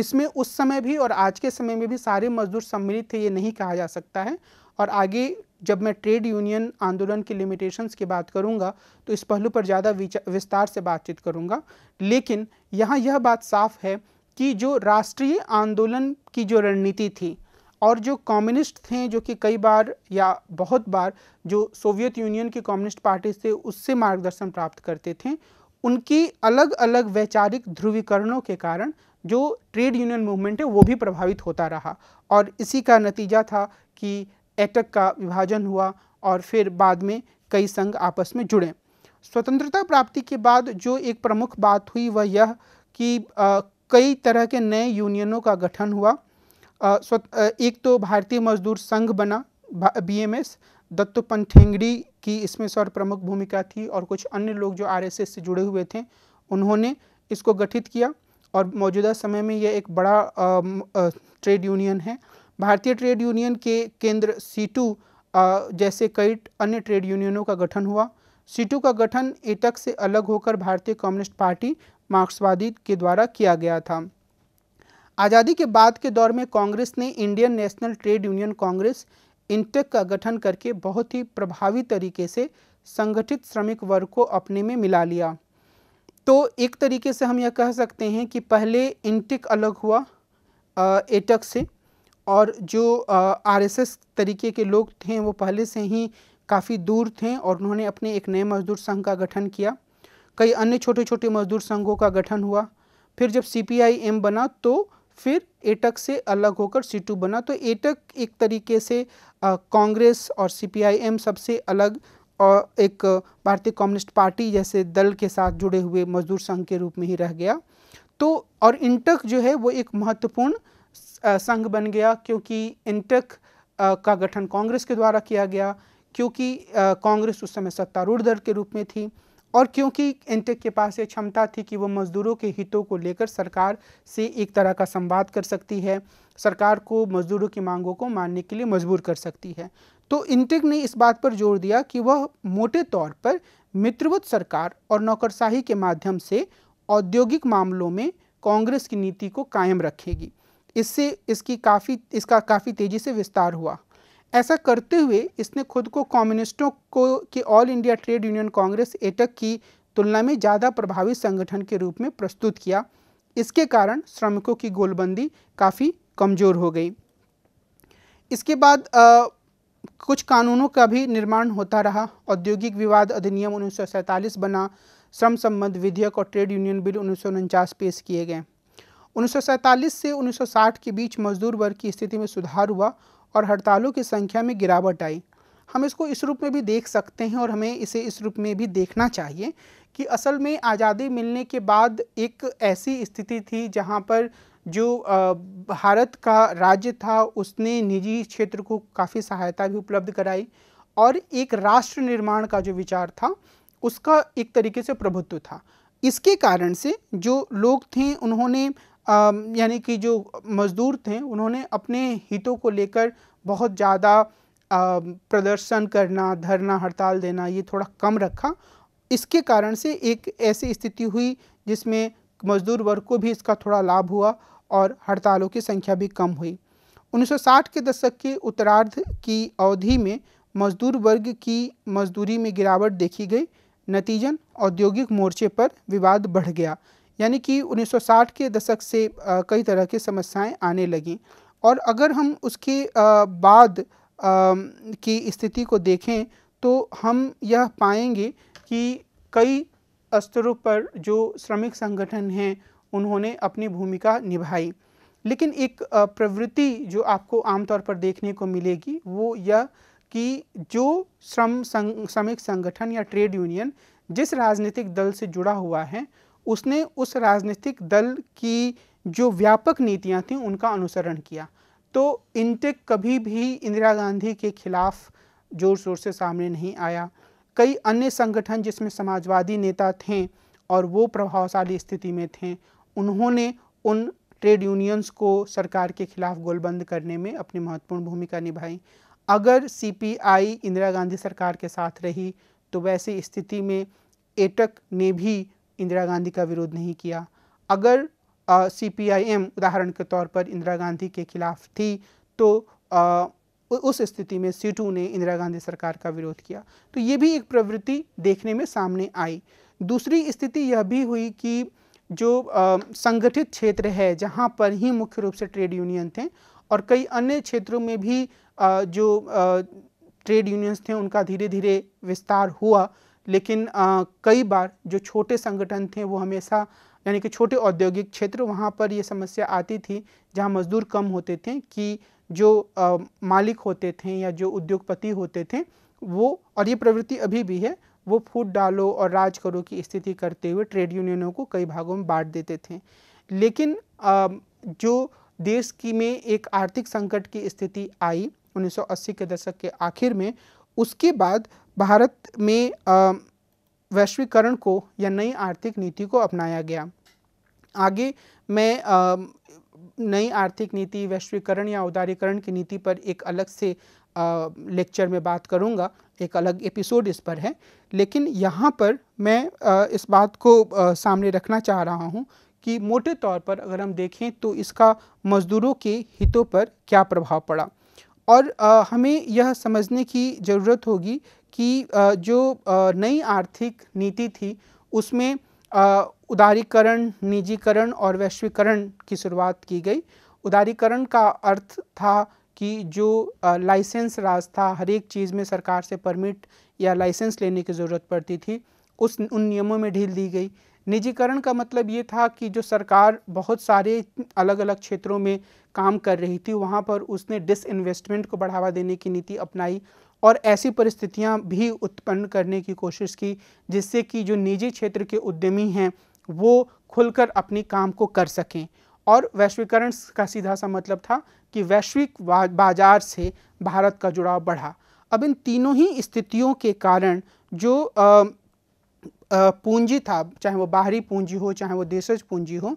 इसमें उस समय भी और आज के समय में भी सारे मजदूर सम्मिलित थे ये नहीं कहा जा सकता है और आगे जब मैं ट्रेड यूनियन आंदोलन की लिमिटेशंस की बात करूंगा तो इस पहलू पर ज़्यादा विस्तार से बातचीत करूंगा लेकिन यहाँ यह बात साफ है कि जो राष्ट्रीय आंदोलन की जो रणनीति थी और जो कम्युनिस्ट थे जो कि कई बार या बहुत बार जो सोवियत यूनियन की कम्युनिस्ट पार्टी से उससे मार्गदर्शन प्राप्त करते थे उनकी अलग अलग वैचारिक ध्रुवीकरणों के कारण जो ट्रेड यूनियन मूवमेंट है वो भी प्रभावित होता रहा और इसी का नतीजा था कि एटक का विभाजन हुआ और फिर बाद में कई संघ आपस में जुड़े स्वतंत्रता प्राप्ति के बाद जो एक प्रमुख बात हुई वह यह कि आ, कई तरह के नए यूनियनों का गठन हुआ एक तो भारतीय मजदूर संघ बना बीएमएस एस पंथेंगड़ी की इसमें सर प्रमुख भूमिका थी और कुछ अन्य लोग जो आरएसएस से जुड़े हुए थे उन्होंने इसको गठित किया और मौजूदा समय में यह एक बड़ा आ, आ, ट्रेड यूनियन है भारतीय ट्रेड यूनियन के केंद्र सी टू जैसे कई अन्य ट्रेड यूनियनों का गठन हुआ टू का गठन एटक से अलग होकर भारतीय कम्युनिस्ट पार्टी मार्क्सवादी के द्वारा किया गया था आज़ादी के बाद के दौर में कांग्रेस ने Indian national trade union Congress INTUC का गठन करके बहुत ही प्रभावी तरीके से संगठित श्रमिक वर्ग को अपने में मिला लिया तो एक तरीके से हम यह कह सकते हैं कि पहले इंटेक अलग हुआ एटक से और जो आरएसएस तरीके के लोग थे वो पहले से ही काफ़ी दूर थे और उन्होंने अपने एक नए मजदूर संघ का गठन किया कई अन्य छोटे छोटे मजदूर संघों का गठन हुआ फिर जब सी पी आई एम बना तो फिर एटक से अलग होकर सी टू बना तो एटक एक तरीके से कांग्रेस और सीपीआईएम सबसे अलग और एक भारतीय कम्युनिस्ट पार्टी जैसे दल के साथ जुड़े हुए मजदूर संघ के रूप में ही रह गया तो और इंटक जो है वो एक महत्वपूर्ण संघ बन गया क्योंकि इंटक का गठन कांग्रेस के द्वारा किया गया क्योंकि कांग्रेस उस समय सत्तारूढ़ दल के रूप में थी और क्योंकि एनटेक के पास ये क्षमता थी कि वो मज़दूरों के हितों को लेकर सरकार से एक तरह का संवाद कर सकती है सरकार को मज़दूरों की मांगों को मानने के लिए मजबूर कर सकती है तो इंटेक ने इस बात पर जोर दिया कि वह मोटे तौर पर मित्रवत सरकार और नौकरशाही के माध्यम से औद्योगिक मामलों में कांग्रेस की नीति को कायम रखेगी इससे इसकी काफ़ी इसका काफ़ी तेज़ी से विस्तार हुआ ऐसा करते हुए इसने खुद को कम्युनिस्टों को के all India trade union Congress AITUC की तुलना में ज़्यादा प्रभावी संगठन के रूप में प्रस्तुत किया इसके कारण श्रमिकों की गोलबंदी काफ़ी कमज़ोर हो गई इसके बाद आ, कुछ कानूनों का भी निर्माण होता रहा औद्योगिक विवाद अधिनियम उन्नीस बना श्रम संबंध विधेयक और ट्रेड यूनियन बिल उन्नीस पेश किए गए उन्नीस से 1960 के बीच मजदूर वर्ग की स्थिति में सुधार हुआ और हड़तालों की संख्या में गिरावट आई हम इसको इस रूप में भी देख सकते हैं और हमें इसे इस रूप में भी देखना चाहिए कि असल में आज़ादी मिलने के बाद एक ऐसी स्थिति थी जहाँ पर जो भारत का राज्य था उसने निजी क्षेत्र को काफ़ी सहायता भी उपलब्ध कराई और एक राष्ट्र निर्माण का जो विचार था उसका एक तरीके से प्रभुत्व था इसके कारण से जो लोग थे उन्होंने यानी कि जो मज़दूर थे उन्होंने अपने हितों को लेकर बहुत ज़्यादा प्रदर्शन करना धरना हड़ताल देना ये थोड़ा कम रखा इसके कारण से एक ऐसी स्थिति हुई जिसमें मज़दूर वर्ग को भी इसका थोड़ा लाभ हुआ और हड़तालों की संख्या भी कम हुई 1960 के दशक के उत्तरार्ध की अवधि में मजदूर वर्ग की मजदूरी में गिरावट देखी गई नतीजन औद्योगिक मोर्चे पर विवाद बढ़ गया यानी कि 1960 के दशक से कई तरह की समस्याएं आने लगीं और अगर हम उसके बाद की स्थिति को देखें तो हम यह पाएंगे कि कई स्तरों पर जो श्रमिक संगठन हैं उन्होंने अपनी भूमिका निभाई लेकिन एक प्रवृत्ति जो आपको आमतौर पर देखने को मिलेगी वो यह कि जो श्रम संग श्रमिक संगठन या ट्रेड यूनियन जिस राजनीतिक दल से जुड़ा हुआ है उसने उस राजनीतिक दल की जो व्यापक नीतियाँ थीं उनका अनुसरण किया तो इनटेक कभी भी इंदिरा गांधी के खिलाफ जोर शोर से सामने नहीं आया कई अन्य संगठन जिसमें समाजवादी नेता थे और वो प्रभावशाली स्थिति में थे उन्होंने उन ट्रेड यूनियंस को सरकार के खिलाफ गोलबंद करने में अपनी महत्वपूर्ण भूमिका निभाई अगर सीपीआई इंदिरा गांधी सरकार के साथ रही तो वैसी स्थिति में एटक ने भी इंदिरा गांधी का विरोध नहीं किया अगर सी पी आई एम उदाहरण के तौर पर इंदिरा गांधी के खिलाफ थी तो आ, उस स्थिति में सीटू ने इंदिरा गांधी सरकार का विरोध किया तो ये भी एक प्रवृत्ति देखने में सामने आई दूसरी स्थिति यह भी हुई कि जो आ, संगठित क्षेत्र है जहाँ पर ही मुख्य रूप से ट्रेड यूनियन थे और कई अन्य क्षेत्रों में भी आ, जो ट्रेड यूनियंस थे उनका धीरे धीरे विस्तार हुआ लेकिन आ, कई बार जो छोटे संगठन थे वो हमेशा यानी कि छोटे औद्योगिक क्षेत्र वहाँ पर ये समस्या आती थी जहाँ मजदूर कम होते थे कि जो आ, मालिक होते थे या जो उद्योगपति होते थे वो और ये प्रवृत्ति अभी भी है वो फूट डालो और राज करो की स्थिति करते हुए ट्रेड यूनियनों को कई भागों में बांट देते थे लेकिन आ, जो देश की में एक आर्थिक संकट की स्थिति आई 1980 के दशक के आखिर में उसके बाद भारत में वैश्वीकरण को या नई आर्थिक नीति को अपनाया गया आगे मैं नई आर्थिक नीति वैश्वीकरण या उदारीकरण की नीति पर एक अलग से लेक्चर में बात करूंगा एक अलग एपिसोड इस पर है लेकिन यहाँ पर मैं इस बात को सामने रखना चाह रहा हूँ कि मोटे तौर पर अगर हम देखें तो इसका मज़दूरों के हितों पर क्या प्रभाव पड़ा और हमें यह समझने की ज़रूरत होगी कि जो नई आर्थिक नीति थी उसमें उदारीकरण निजीकरण और वैश्वीकरण की शुरुआत की गई उदारीकरण का अर्थ था कि जो लाइसेंस राज था हर एक चीज़ में सरकार से परमिट या लाइसेंस लेने की ज़रूरत पड़ती थी उस उन नियमों में ढील दी गई निजीकरण का मतलब ये था कि जो सरकार बहुत सारे अलग अलग क्षेत्रों में काम कर रही थी वहाँ पर उसने डिसइन्वेस्टमेंट को बढ़ावा देने की नीति अपनाई और ऐसी परिस्थितियां भी उत्पन्न करने की कोशिश की जिससे कि जो निजी क्षेत्र के उद्यमी हैं वो खुलकर अपने काम को कर सकें और वैश्वीकरण का सीधा सा मतलब था कि वैश्विक बाजार से भारत का जुड़ाव बढ़ा अब इन तीनों ही स्थितियों के कारण जो पूंजी था चाहे वो बाहरी पूंजी हो चाहे वो देशज पूंजी हो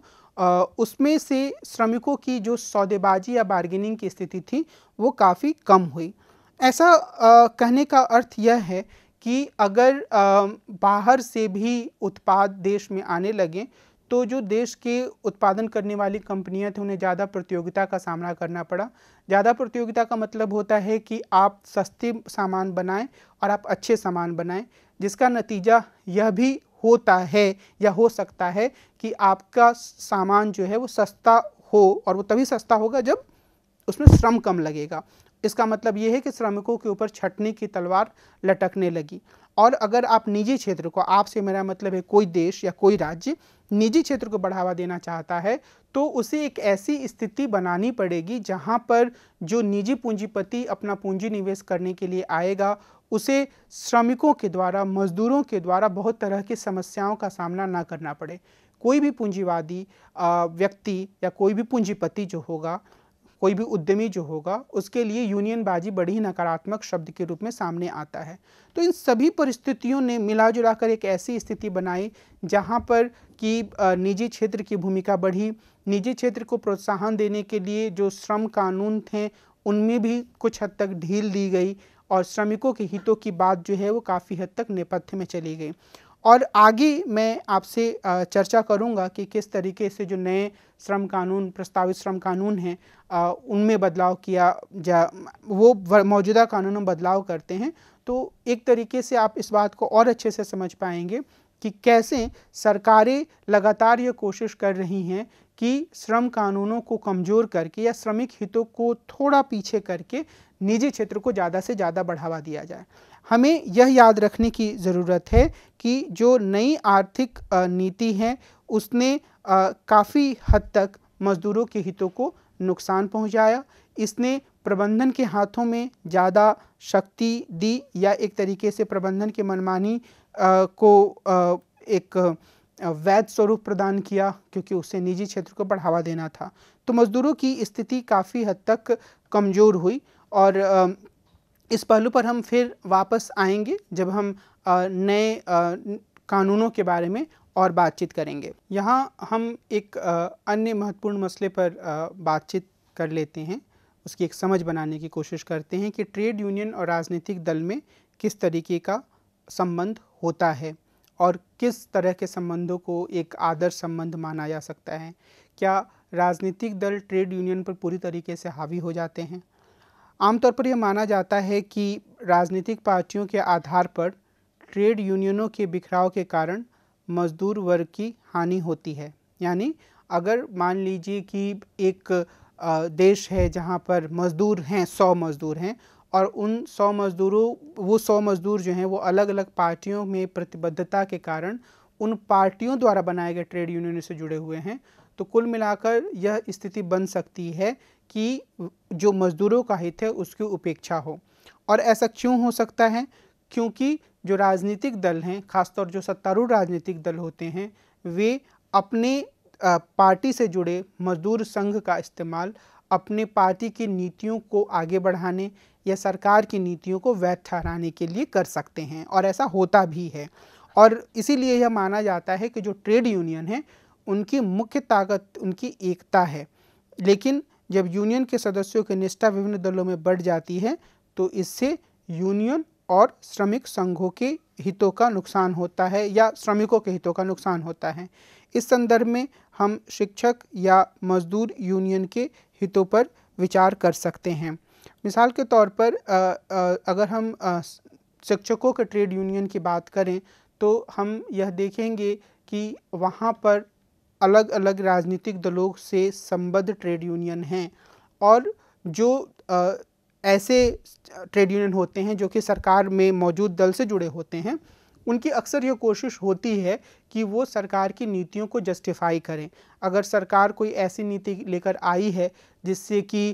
उसमें से श्रमिकों की जो सौदेबाजी या बार्गेनिंग की स्थिति थी वो काफ़ी कम हुई ऐसा आ, कहने का अर्थ यह है कि अगर आ, बाहर से भी उत्पाद देश में आने लगें तो जो देश के उत्पादन करने वाली कंपनियां थी उन्हें ज़्यादा प्रतियोगिता का सामना करना पड़ा ज़्यादा प्रतियोगिता का मतलब होता है कि आप सस्ते सामान बनाएं और आप अच्छे सामान बनाएं जिसका नतीजा यह भी होता है या हो सकता है कि आपका सामान जो है वो सस्ता हो और वो तभी सस्ता होगा जब उसमें श्रम कम लगेगा इसका मतलब ये है कि श्रमिकों के ऊपर छटनी की तलवार लटकने लगी और अगर आप निजी क्षेत्र को आपसे मेरा मतलब है कोई देश या कोई राज्य निजी क्षेत्र को बढ़ावा देना चाहता है तो उसे एक ऐसी स्थिति बनानी पड़ेगी जहाँ पर जो निजी पूंजीपति अपना पूंजी निवेश करने के लिए आएगा उसे श्रमिकों के द्वारा मजदूरों के द्वारा बहुत तरह की समस्याओं का सामना ना करना पड़े कोई भी पूंजीवादी व्यक्ति या कोई भी पूंजीपति जो होगा कोई भी उद्यमी जो होगा उसके लिए यूनियनबाजी बड़ी ही नकारात्मक शब्द के रूप में सामने आता है तो इन सभी परिस्थितियों ने मिला जुला कर एक ऐसी स्थिति बनाई जहाँ पर कि निजी क्षेत्र की भूमिका बढ़ी निजी क्षेत्र को प्रोत्साहन देने के लिए जो श्रम कानून थे उनमें भी कुछ हद तक ढील दी गई और श्रमिकों के हितों की बात जो है वो काफ़ी हद तक नेपथ्य में चली गई और आगे मैं आपसे चर्चा करूंगा कि किस तरीके से जो नए श्रम कानून प्रस्तावित श्रम कानून हैं उनमें बदलाव किया जा वो मौजूदा कानूनों में बदलाव करते हैं तो एक तरीके से आप इस बात को और अच्छे से समझ पाएंगे कि कैसे सरकारें लगातार ये कोशिश कर रही हैं कि श्रम कानूनों को कमज़ोर करके या श्रमिक हितों को थोड़ा पीछे करके निजी क्षेत्र को ज़्यादा से ज़्यादा बढ़ावा दिया जाए हमें यह याद रखने की ज़रूरत है कि जो नई आर्थिक नीति है उसने काफ़ी हद तक मज़दूरों के हितों को नुकसान पहुंचाया इसने प्रबंधन के हाथों में ज़्यादा शक्ति दी या एक तरीके से प्रबंधन के मनमानी को एक वैध स्वरूप प्रदान किया क्योंकि उससे निजी क्षेत्र को बढ़ावा देना था तो मज़दूरों की स्थिति काफ़ी हद तक कमज़ोर हुई और इस पहलू पर हम फिर वापस आएंगे जब हम नए कानूनों के बारे में और बातचीत करेंगे यहाँ हम एक अन्य महत्वपूर्ण मसले पर बातचीत कर लेते हैं उसकी एक समझ बनाने की कोशिश करते हैं कि ट्रेड यूनियन और राजनीतिक दल में किस तरीके का संबंध होता है और किस तरह के संबंधों को एक आदर्श संबंध माना जा सकता है क्या राजनीतिक दल ट्रेड यूनियन पर पूरी तरीके से हावी हो जाते हैं आमतौर पर यह माना जाता है कि राजनीतिक पार्टियों के आधार पर ट्रेड यूनियनों के बिखराव के कारण मजदूर वर्ग की हानि होती है यानी अगर मान लीजिए कि एक देश है जहाँ पर मजदूर हैं सौ मजदूर हैं और उन सौ मजदूरों वो सौ मजदूर जो हैं वो अलग अलग पार्टियों में प्रतिबद्धता के कारण उन पार्टियों द्वारा बनाए गए ट्रेड यूनियन से जुड़े हुए हैं तो कुल मिलाकर यह स्थिति बन सकती है कि जो मज़दूरों का हित है उसकी उपेक्षा हो और ऐसा क्यों हो सकता है क्योंकि जो राजनीतिक दल हैं खासतौर जो सत्तारूढ़ राजनीतिक दल होते हैं वे अपने पार्टी से जुड़े मजदूर संघ का इस्तेमाल अपने पार्टी की नीतियों को आगे बढ़ाने या सरकार की नीतियों को वैध ठहराने के लिए कर सकते हैं और ऐसा होता भी है और इसीलिए यह माना जाता है कि जो ट्रेड यूनियन है उनकी मुख्य ताकत उनकी एकता है लेकिन जब यूनियन के सदस्यों की निष्ठा विभिन्न दलों में बढ़ जाती है तो इससे यूनियन और श्रमिक संघों के हितों का नुकसान होता है या श्रमिकों के हितों का नुकसान होता है इस संदर्भ में हम शिक्षक या मजदूर यूनियन के हितों पर विचार कर सकते हैं मिसाल के तौर पर आ, आ, अगर हम शिक्षकों के ट्रेड यूनियन की बात करें तो हम यह देखेंगे कि वहाँ पर अलग अलग राजनीतिक दलों से संबद्ध ट्रेड यूनियन हैं और जो आ, ऐसे ट्रेड यूनियन होते हैं जो कि सरकार में मौजूद दल से जुड़े होते हैं उनकी अक्सर ये कोशिश होती है कि वो सरकार की नीतियों को जस्टिफाई करें अगर सरकार कोई ऐसी नीति लेकर आई है जिससे कि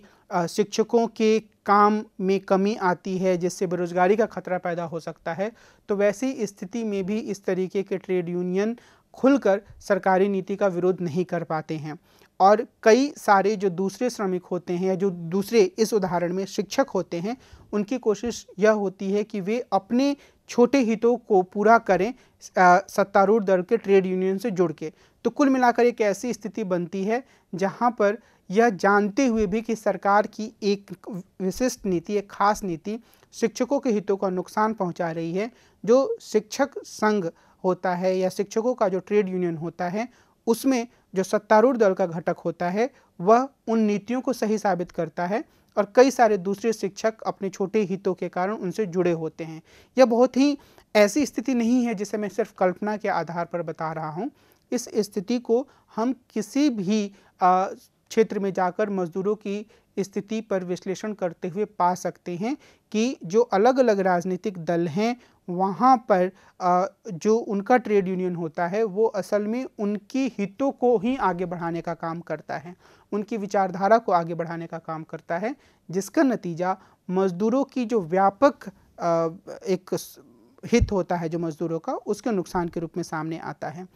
शिक्षकों के काम में कमी आती है जिससे बेरोज़गारी का खतरा पैदा हो सकता है तो वैसी स्थिति में भी इस तरीके के ट्रेड यूनियन खुलकर सरकारी नीति का विरोध नहीं कर पाते हैं और कई सारे जो दूसरे श्रमिक होते हैं या जो दूसरे इस उदाहरण में शिक्षक होते हैं उनकी कोशिश यह होती है कि वे अपने छोटे हितों को पूरा करें सत्तारूढ़ दल के ट्रेड यूनियन से जुड़ के तो कुल मिलाकर एक ऐसी स्थिति बनती है जहां पर यह जानते हुए भी कि सरकार की एक विशिष्ट नीति एक खास नीति शिक्षकों के हितों का नुकसान पहुंचा रही है जो शिक्षक संघ होता है या शिक्षकों का जो ट्रेड यूनियन होता है उसमें जो सत्तारूढ़ दल का घटक होता है वह उन नीतियों को सही साबित करता है और कई सारे दूसरे शिक्षक अपने छोटे हितों के कारण उनसे जुड़े होते हैं यह बहुत ही ऐसी स्थिति नहीं है जिसे मैं सिर्फ कल्पना के आधार पर बता रहा हूँ इस स्थिति को हम किसी भी क्षेत्र में जाकर मजदूरों की स्थिति पर विश्लेषण करते हुए पा सकते हैं कि जो अलग अलग राजनीतिक दल हैं वहाँ पर जो उनका ट्रेड यूनियन होता है वो असल में उनके हितों को ही आगे बढ़ाने का काम करता है उनकी विचारधारा को आगे बढ़ाने का काम करता है जिसका नतीजा मज़दूरों की जो व्यापक एक हित होता है जो मज़दूरों का उसके नुकसान के रूप में सामने आता है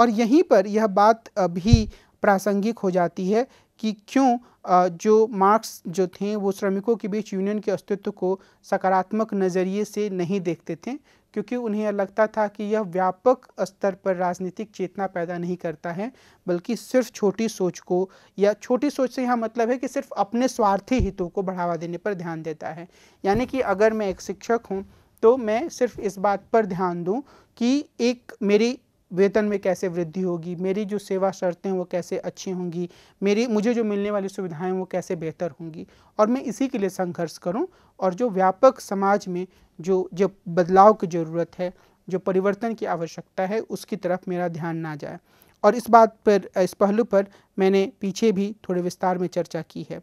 और यहीं पर यह बात भी प्रासंगिक हो जाती है कि क्यों जो मार्क्स जो थे वो श्रमिकों के बीच यूनियन के अस्तित्व को सकारात्मक नज़रिए से नहीं देखते थे क्योंकि उन्हें लगता था कि यह व्यापक स्तर पर राजनीतिक चेतना पैदा नहीं करता है बल्कि सिर्फ छोटी सोच को या छोटी सोच से यहाँ मतलब है कि सिर्फ अपने स्वार्थी हितों को बढ़ावा देने पर ध्यान देता है यानी कि अगर मैं एक शिक्षक हूँ तो मैं सिर्फ इस बात पर ध्यान दूँ कि एक मेरी वेतन में कैसे वृद्धि होगी मेरी जो सेवा शर्तें वो कैसे अच्छी होंगी मेरी मुझे जो मिलने वाली सुविधाएं वो कैसे बेहतर होंगी और मैं इसी के लिए संघर्ष करूं और जो व्यापक समाज में जो जो बदलाव की ज़रूरत है जो परिवर्तन की आवश्यकता है उसकी तरफ मेरा ध्यान ना जाए और इस बात पर इस पहलू पर मैंने पीछे भी थोड़े विस्तार में चर्चा की है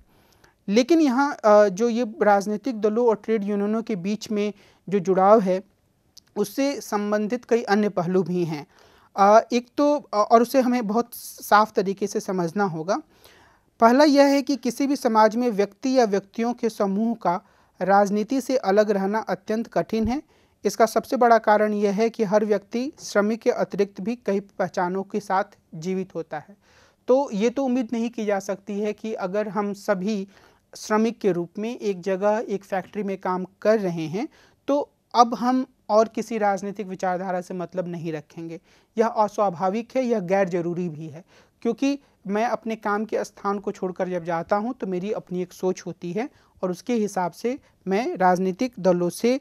लेकिन यहाँ जो ये राजनीतिक दलों और ट्रेड यूनियनों के बीच में जो जुड़ाव है उससे संबंधित कई अन्य पहलू भी हैं एक तो और उसे हमें बहुत साफ तरीके से समझना होगा पहला यह है कि किसी भी समाज में व्यक्ति या व्यक्तियों के समूह का राजनीति से अलग रहना अत्यंत कठिन है इसका सबसे बड़ा कारण यह है कि हर व्यक्ति श्रमिक के अतिरिक्त भी कई पहचानों के साथ जीवित होता है तो ये तो उम्मीद नहीं की जा सकती है कि अगर हम सभी श्रमिक के रूप में एक जगह एक फैक्ट्री में काम कर रहे हैं तो अब हम और किसी राजनीतिक विचारधारा से मतलब नहीं रखेंगे यह अस्वाभाविक है यह गैर जरूरी भी है क्योंकि मैं अपने काम के स्थान को छोड़कर जब जाता हूं तो मेरी अपनी एक सोच होती है और उसके हिसाब से मैं राजनीतिक दलों से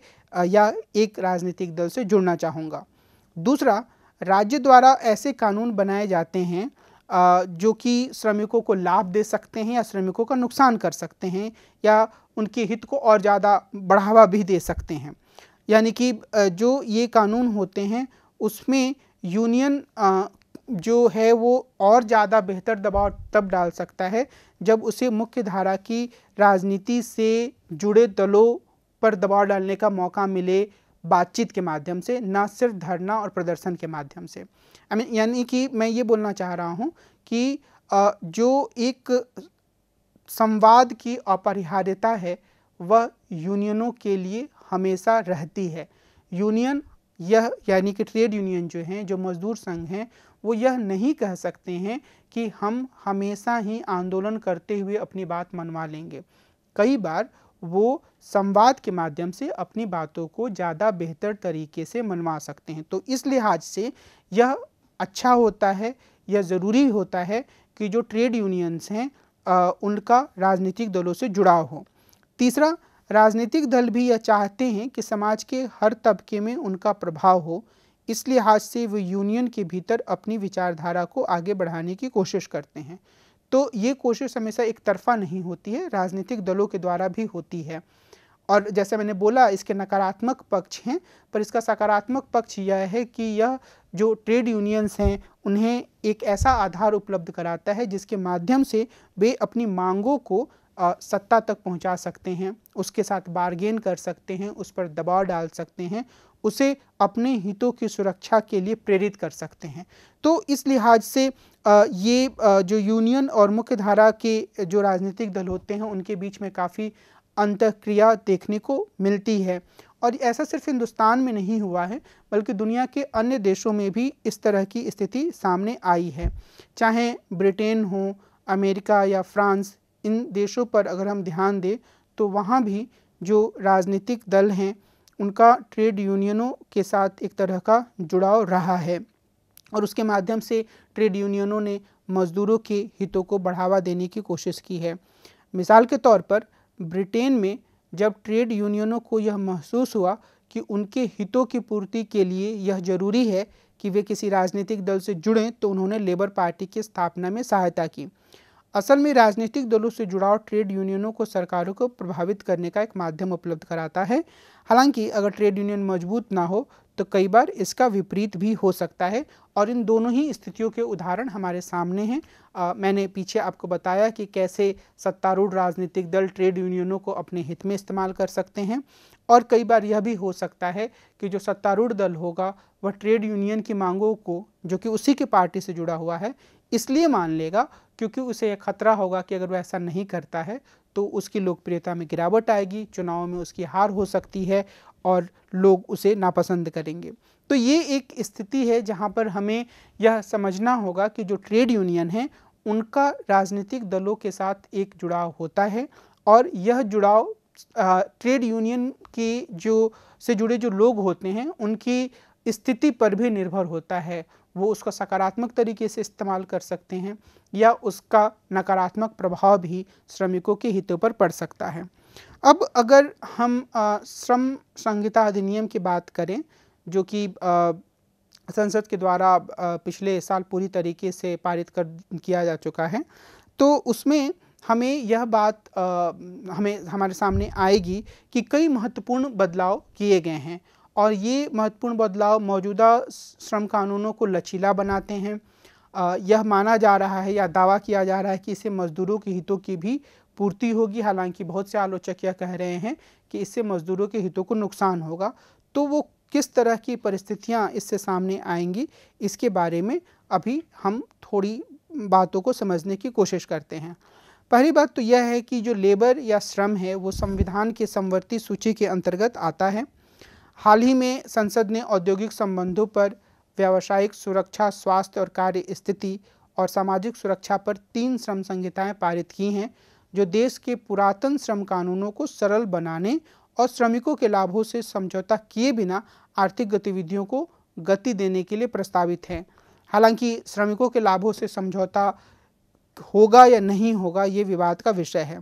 या एक राजनीतिक दल से जुड़ना चाहूँगा दूसरा राज्य द्वारा ऐसे कानून बनाए जाते हैं जो कि श्रमिकों को लाभ दे सकते हैं या श्रमिकों का नुकसान कर सकते हैं या उनके हित को और ज़्यादा बढ़ावा भी दे सकते हैं यानी कि जो ये कानून होते हैं उसमें यूनियन जो है वो और ज़्यादा बेहतर दबाव तब डाल सकता है जब उसे मुख्य धारा की राजनीति से जुड़े दलों पर दबाव डालने का मौका मिले बातचीत के माध्यम से ना सिर्फ धरना और प्रदर्शन के माध्यम से आई मीन यानी कि मैं ये बोलना चाह रहा हूँ कि जो एक संवाद की अपरिहार्यता है वह यूनियनों के लिए हमेशा रहती है यूनियन यह यानी कि ट्रेड यूनियन जो हैं जो मजदूर संघ हैं वो यह नहीं कह सकते हैं कि हम हमेशा ही आंदोलन करते हुए अपनी बात मनवा लेंगे कई बार वो संवाद के माध्यम से अपनी बातों को ज़्यादा बेहतर तरीके से मनवा सकते हैं तो इस लिहाज से यह अच्छा होता है यह ज़रूरी होता है कि जो ट्रेड यूनियंस हैं उनका राजनीतिक दलों से जुड़ाव हो तीसरा राजनीतिक दल भी यह चाहते हैं कि समाज के हर तबके में उनका प्रभाव हो इस लिहाज से वे यूनियन के भीतर अपनी विचारधारा को आगे बढ़ाने की कोशिश करते हैं तो ये कोशिश हमेशा एक तरफा नहीं होती है राजनीतिक दलों के द्वारा भी होती है और जैसे मैंने बोला इसके नकारात्मक पक्ष हैं पर इसका सकारात्मक पक्ष यह है कि यह जो ट्रेड यूनियंस हैं उन्हें एक ऐसा आधार उपलब्ध कराता है जिसके माध्यम से वे अपनी मांगों को सत्ता तक पहुंचा सकते हैं उसके साथ बारगेन कर सकते हैं उस पर दबाव डाल सकते हैं उसे अपने हितों की सुरक्षा के लिए प्रेरित कर सकते हैं तो इस लिहाज से ये जो यूनियन और मुख्य धारा के जो राजनीतिक दल होते हैं उनके बीच में काफ़ी अंतक्रिया देखने को मिलती है और ऐसा सिर्फ हिंदुस्तान में नहीं हुआ है बल्कि दुनिया के अन्य देशों में भी इस तरह की स्थिति सामने आई है चाहे ब्रिटेन हो अमेरिका या फ्रांस इन देशों पर अगर हम ध्यान दें तो वहाँ भी जो राजनीतिक दल हैं उनका ट्रेड यूनियनों के साथ एक तरह का जुड़ाव रहा है और उसके माध्यम से ट्रेड यूनियनों ने मज़दूरों के हितों को बढ़ावा देने की कोशिश की है मिसाल के तौर पर ब्रिटेन में जब ट्रेड यूनियनों को यह महसूस हुआ कि उनके हितों की पूर्ति के लिए यह जरूरी है कि वे किसी राजनीतिक दल से जुड़ें तो उन्होंने लेबर पार्टी की स्थापना में सहायता की असल में राजनीतिक दलों से जुड़ाव ट्रेड यूनियनों को सरकारों को प्रभावित करने का एक माध्यम उपलब्ध कराता है हालांकि अगर ट्रेड यूनियन मजबूत ना हो तो कई बार इसका विपरीत भी हो सकता है और इन दोनों ही स्थितियों के उदाहरण हमारे सामने हैं मैंने पीछे आपको बताया कि कैसे सत्तारूढ़ राजनीतिक दल ट्रेड यूनियनों को अपने हित में इस्तेमाल कर सकते हैं और कई बार यह भी हो सकता है कि जो सत्तारूढ़ दल होगा वह ट्रेड यूनियन की मांगों को जो कि उसी के पार्टी से जुड़ा हुआ है इसलिए मान लेगा क्योंकि उसे यह खतरा होगा कि अगर वह ऐसा नहीं करता है तो उसकी लोकप्रियता में गिरावट आएगी चुनाव में उसकी हार हो सकती है और लोग उसे नापसंद करेंगे तो ये एक स्थिति है जहाँ पर हमें यह समझना होगा कि जो ट्रेड यूनियन है उनका राजनीतिक दलों के साथ एक जुड़ाव होता है और यह जुड़ाव ट्रेड यूनियन के जो से जुड़े जो लोग होते हैं उनकी स्थिति पर भी निर्भर होता है वो उसका सकारात्मक तरीके से इस्तेमाल कर सकते हैं या उसका नकारात्मक प्रभाव भी श्रमिकों के हितों पर पड़ सकता है अब अगर हम आ, श्रम संहिता अधिनियम की बात करें जो कि संसद के द्वारा आ, पिछले साल पूरी तरीके से पारित कर किया जा चुका है तो उसमें हमें यह बात आ, हमें हमारे सामने आएगी कि कई महत्वपूर्ण बदलाव किए गए हैं और ये महत्वपूर्ण बदलाव मौजूदा श्रम कानूनों को लचीला बनाते हैं यह माना जा रहा है या दावा किया जा रहा है कि इससे मजदूरों के हितों की भी पूर्ति होगी हालांकि बहुत से आलोचक यह कह रहे हैं कि इससे मजदूरों के हितों को नुकसान होगा तो वो किस तरह की परिस्थितियां इससे सामने आएंगी इसके बारे में अभी हम थोड़ी बातों को समझने की कोशिश करते हैं पहली बात तो यह है कि जो लेबर या श्रम है वो संविधान के समवर्ती सूची के अंतर्गत आता है हाल ही में संसद ने औद्योगिक संबंधों पर व्यावसायिक सुरक्षा स्वास्थ्य और कार्य स्थिति और सामाजिक सुरक्षा पर तीन श्रम संहिताएं पारित की हैं जो देश के पुरातन श्रम कानूनों को सरल बनाने और श्रमिकों के लाभों से समझौता किए बिना आर्थिक गतिविधियों को गति देने के लिए प्रस्तावित हैं हालांकि श्रमिकों के लाभों से समझौता होगा या नहीं होगा ये विवाद का विषय है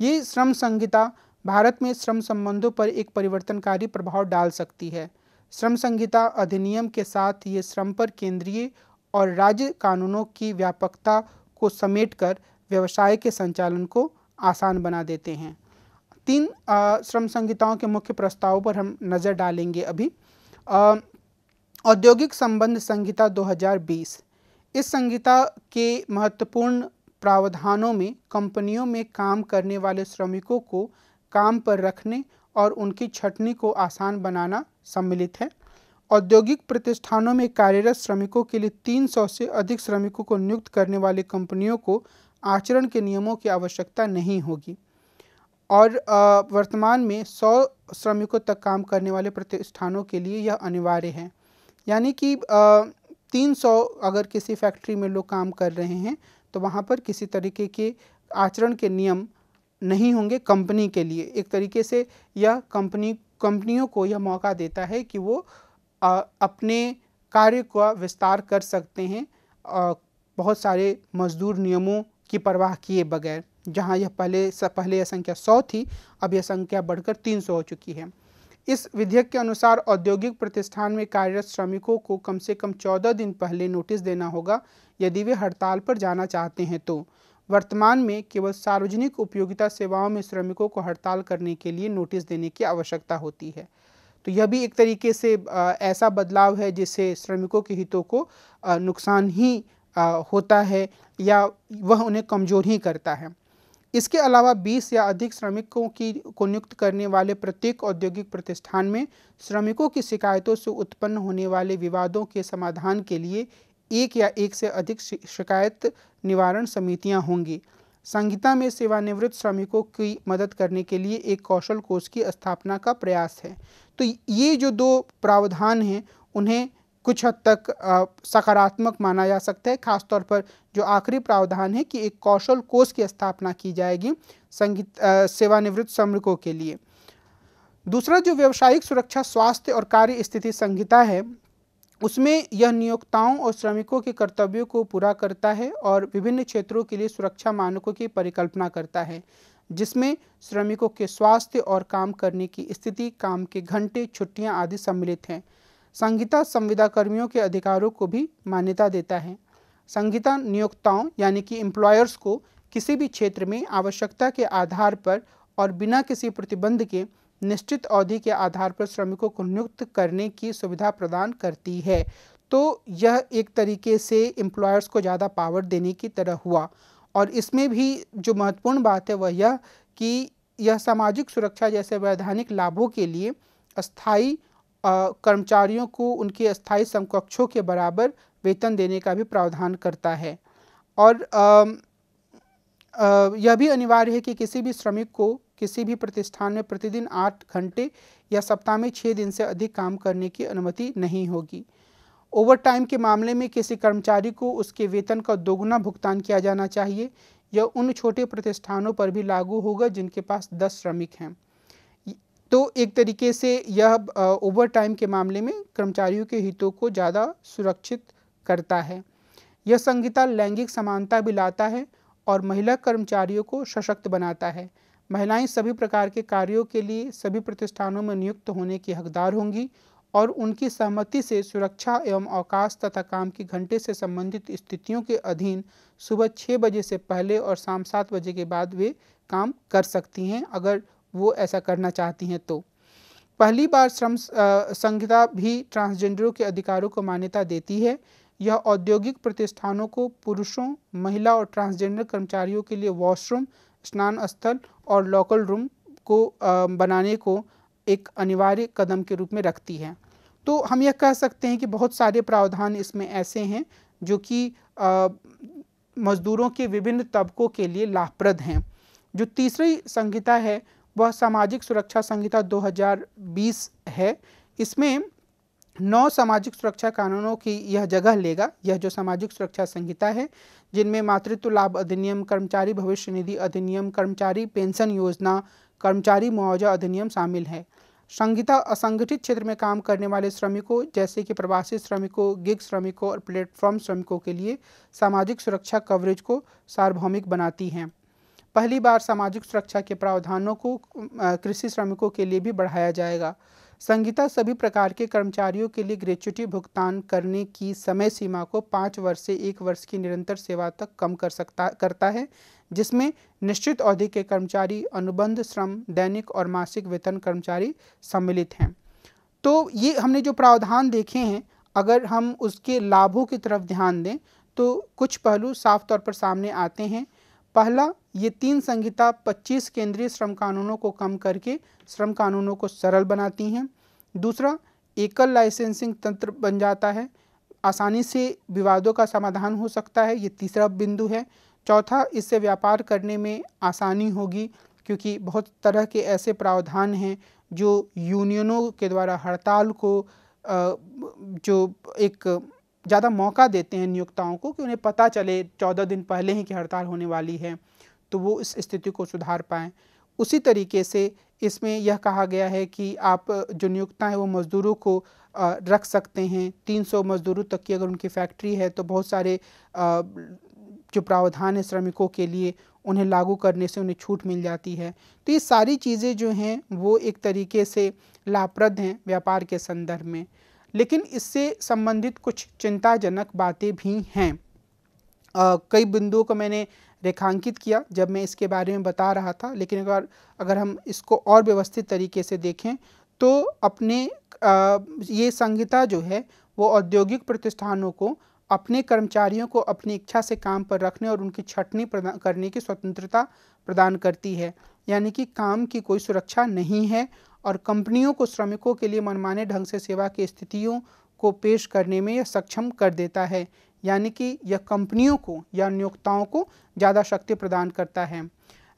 ये श्रम संहिता भारत में श्रम संबंधों पर एक परिवर्तनकारी प्रभाव डाल सकती है श्रम संहिता अधिनियम के साथ ये श्रम पर केंद्रीय और राज्य कानूनों की व्यापकता को समेटकर व्यवसाय के संचालन को आसान बना देते हैं तीन श्रम संहिताओं के मुख्य प्रस्ताव पर हम नज़र डालेंगे अभी औद्योगिक संबंध संहिता 2020 इस संहिता के महत्वपूर्ण प्रावधानों में कंपनियों में काम करने वाले श्रमिकों को काम पर रखने और उनकी छटनी को आसान बनाना सम्मिलित है औद्योगिक प्रतिष्ठानों में कार्यरत श्रमिकों के लिए 300 से अधिक श्रमिकों को नियुक्त करने वाली कंपनियों को आचरण के नियमों की आवश्यकता नहीं होगी और वर्तमान में 100 श्रमिकों तक काम करने वाले प्रतिष्ठानों के लिए यह अनिवार्य है यानी कि तीन सौ अगर किसी फैक्ट्री में लोग काम कर रहे हैं तो वहाँ पर किसी तरीके के आचरण के नियम नहीं होंगे कंपनी के लिए एक तरीके से यह कंपनी कंपनियों को यह मौका देता है कि वो आ, अपने कार्य का विस्तार कर सकते हैं आ, बहुत सारे मजदूर नियमों की परवाह किए बगैर जहां यह पहले स, पहले यह संख्या सौ थी अब यह संख्या बढ़कर तीन सौ हो चुकी है इस विधेयक के अनुसार औद्योगिक प्रतिष्ठान में कार्यरत श्रमिकों को कम से कम चौदह दिन पहले नोटिस देना होगा यदि वे हड़ताल पर जाना चाहते हैं तो वर्तमान में केवल सार्वजनिक उपयोगिता सेवाओं में श्रमिकों को हड़ताल करने के लिए नोटिस देने की आवश्यकता होती है तो यह भी एक तरीके से ऐसा बदलाव है जिससे श्रमिकों के हितों को नुकसान ही होता है या वह उन्हें कमज़ोर ही करता है इसके अलावा 20 या अधिक श्रमिकों की को नियुक्त करने वाले प्रत्येक औद्योगिक प्रतिष्ठान में श्रमिकों की शिकायतों से उत्पन्न होने वाले विवादों के समाधान के लिए एक या एक से अधिक शिकायत निवारण समितियां होंगी संहिता में सेवानिवृत्त श्रमिकों की मदद करने के लिए एक कौशल कोष की स्थापना का प्रयास है तो ये जो दो प्रावधान हैं उन्हें कुछ हद तक सकारात्मक माना जा सकता है खासतौर पर जो आखिरी प्रावधान है कि एक कौशल कोष की स्थापना की जाएगी संगीत सेवानिवृत्त श्रमिकों के लिए दूसरा जो व्यावसायिक सुरक्षा स्वास्थ्य और कार्य स्थिति संहिता है उसमें यह नियोक्ताओं और श्रमिकों के कर्तव्यों को पूरा करता है और विभिन्न क्षेत्रों के लिए सुरक्षा मानकों की परिकल्पना करता है जिसमें श्रमिकों के स्वास्थ्य और काम करने की स्थिति काम के घंटे छुट्टियां आदि सम्मिलित हैं संगीता संविदा कर्मियों के अधिकारों को भी मान्यता देता है संहिता नियोक्ताओं यानी कि एम्प्लॉयर्स को किसी भी क्षेत्र में आवश्यकता के आधार पर और बिना किसी प्रतिबंध के निश्चित अवधि के आधार पर श्रमिकों को नियुक्त करने की सुविधा प्रदान करती है तो यह एक तरीके से एम्प्लॉयर्स को ज़्यादा पावर देने की तरह हुआ और इसमें भी जो महत्वपूर्ण बात है वह यह कि यह सामाजिक सुरक्षा जैसे वैधानिक लाभों के लिए अस्थाई कर्मचारियों को उनके अस्थाई समकक्षों के बराबर वेतन देने का भी प्रावधान करता है और आ, यह भी अनिवार्य है कि किसी भी श्रमिक को किसी भी प्रतिष्ठान में प्रतिदिन आठ घंटे या सप्ताह में छः दिन से अधिक काम करने की अनुमति नहीं होगी ओवरटाइम के मामले में किसी कर्मचारी को उसके वेतन का दोगुना भुगतान किया जाना चाहिए यह उन छोटे प्रतिष्ठानों पर भी लागू होगा जिनके पास दस श्रमिक हैं तो एक तरीके से यह ओवर टाइम के मामले में कर्मचारियों के हितों को ज़्यादा सुरक्षित करता है यह संहिता लैंगिक समानता भी लाता है और महिला कर्मचारियों को सशक्त बनाता है महिलाएं सभी प्रकार के कार्यों के लिए सभी प्रतिष्ठानों में नियुक्त होने की हकदार होंगी और उनकी सहमति से सुरक्षा एवं अवकाश तथा काम के घंटे से संबंधित स्थितियों के अधीन सुबह छः बजे से पहले और शाम सात बजे के बाद वे काम कर सकती हैं अगर वो ऐसा करना चाहती हैं तो पहली बार श्रम संहिता भी ट्रांसजेंडरों के अधिकारों को मान्यता देती है यह औद्योगिक प्रतिष्ठानों को पुरुषों महिला और ट्रांसजेंडर कर्मचारियों के लिए वॉशरूम स्नान स्थल और लोकल रूम को बनाने को एक अनिवार्य कदम के रूप में रखती है तो हम यह कह सकते हैं कि बहुत सारे प्रावधान इसमें ऐसे हैं जो कि मजदूरों के विभिन्न तबकों के लिए लाभप्रद हैं जो तीसरी संहिता है वह सामाजिक सुरक्षा संहिता 2020 है इसमें नौ सामाजिक सुरक्षा कानूनों की यह जगह लेगा यह जो सामाजिक सुरक्षा संहिता है जिनमें मातृत्व लाभ अधिनियम कर्मचारी भविष्य निधि अधिनियम कर्मचारी पेंशन योजना कर्मचारी मुआवजा अधिनियम शामिल है संहिता असंगठित क्षेत्र में काम करने वाले श्रमिकों जैसे कि प्रवासी श्रमिकों गिग श्रमिकों और प्लेटफॉर्म श्रमिकों के लिए सामाजिक सुरक्षा कवरेज को सार्वभौमिक बनाती हैं पहली बार सामाजिक सुरक्षा के प्रावधानों को कृषि श्रमिकों के लिए भी बढ़ाया जाएगा संहिता सभी प्रकार के कर्मचारियों के लिए ग्रेचुटी भुगतान करने की समय सीमा को पाँच वर्ष से एक वर्ष की निरंतर सेवा तक कम कर सकता करता है जिसमें निश्चित अवधि के कर्मचारी अनुबंध श्रम दैनिक और मासिक वेतन कर्मचारी सम्मिलित हैं तो ये हमने जो प्रावधान देखे हैं अगर हम उसके लाभों की तरफ ध्यान दें तो कुछ पहलू साफ तौर पर सामने आते हैं पहला ये तीन संहिता 25 केंद्रीय श्रम कानूनों को कम करके श्रम कानूनों को सरल बनाती हैं दूसरा एकल लाइसेंसिंग तंत्र बन जाता है आसानी से विवादों का समाधान हो सकता है ये तीसरा बिंदु है चौथा इससे व्यापार करने में आसानी होगी क्योंकि बहुत तरह के ऐसे प्रावधान हैं जो यूनियनों के द्वारा हड़ताल को जो एक ज़्यादा मौका देते हैं नियोक्ताओं को कि उन्हें पता चले चौदह दिन पहले ही कि हड़ताल होने वाली है तो वो इस स्थिति को सुधार पाएँ उसी तरीके से इसमें यह कहा गया है कि आप जो नियोक्ता हैं वो मज़दूरों को रख सकते हैं 300 मज़दूरों तक की अगर उनकी फैक्ट्री है तो बहुत सारे जो प्रावधान है श्रमिकों के लिए उन्हें लागू करने से उन्हें छूट मिल जाती है तो ये सारी चीज़ें जो हैं वो एक तरीके से लाभप्रद हैं व्यापार के संदर्भ में लेकिन इससे संबंधित कुछ चिंताजनक बातें भी हैं कई बिंदुओं को मैंने रेखांकित किया जब मैं इसके बारे में बता रहा था लेकिन अगर अगर हम इसको और व्यवस्थित तरीके से देखें तो अपने आ, ये संहिता जो है वो औद्योगिक प्रतिष्ठानों को अपने कर्मचारियों को अपनी इच्छा से काम पर रखने और उनकी छटनी प्रदान करने की स्वतंत्रता प्रदान करती है यानी कि काम की कोई सुरक्षा नहीं है और कंपनियों को श्रमिकों के लिए मनमाने ढंग से सेवा की स्थितियों को पेश करने में यह सक्षम कर देता है यानी कि यह कंपनियों को या नियोक्ताओं को ज़्यादा शक्ति प्रदान करता है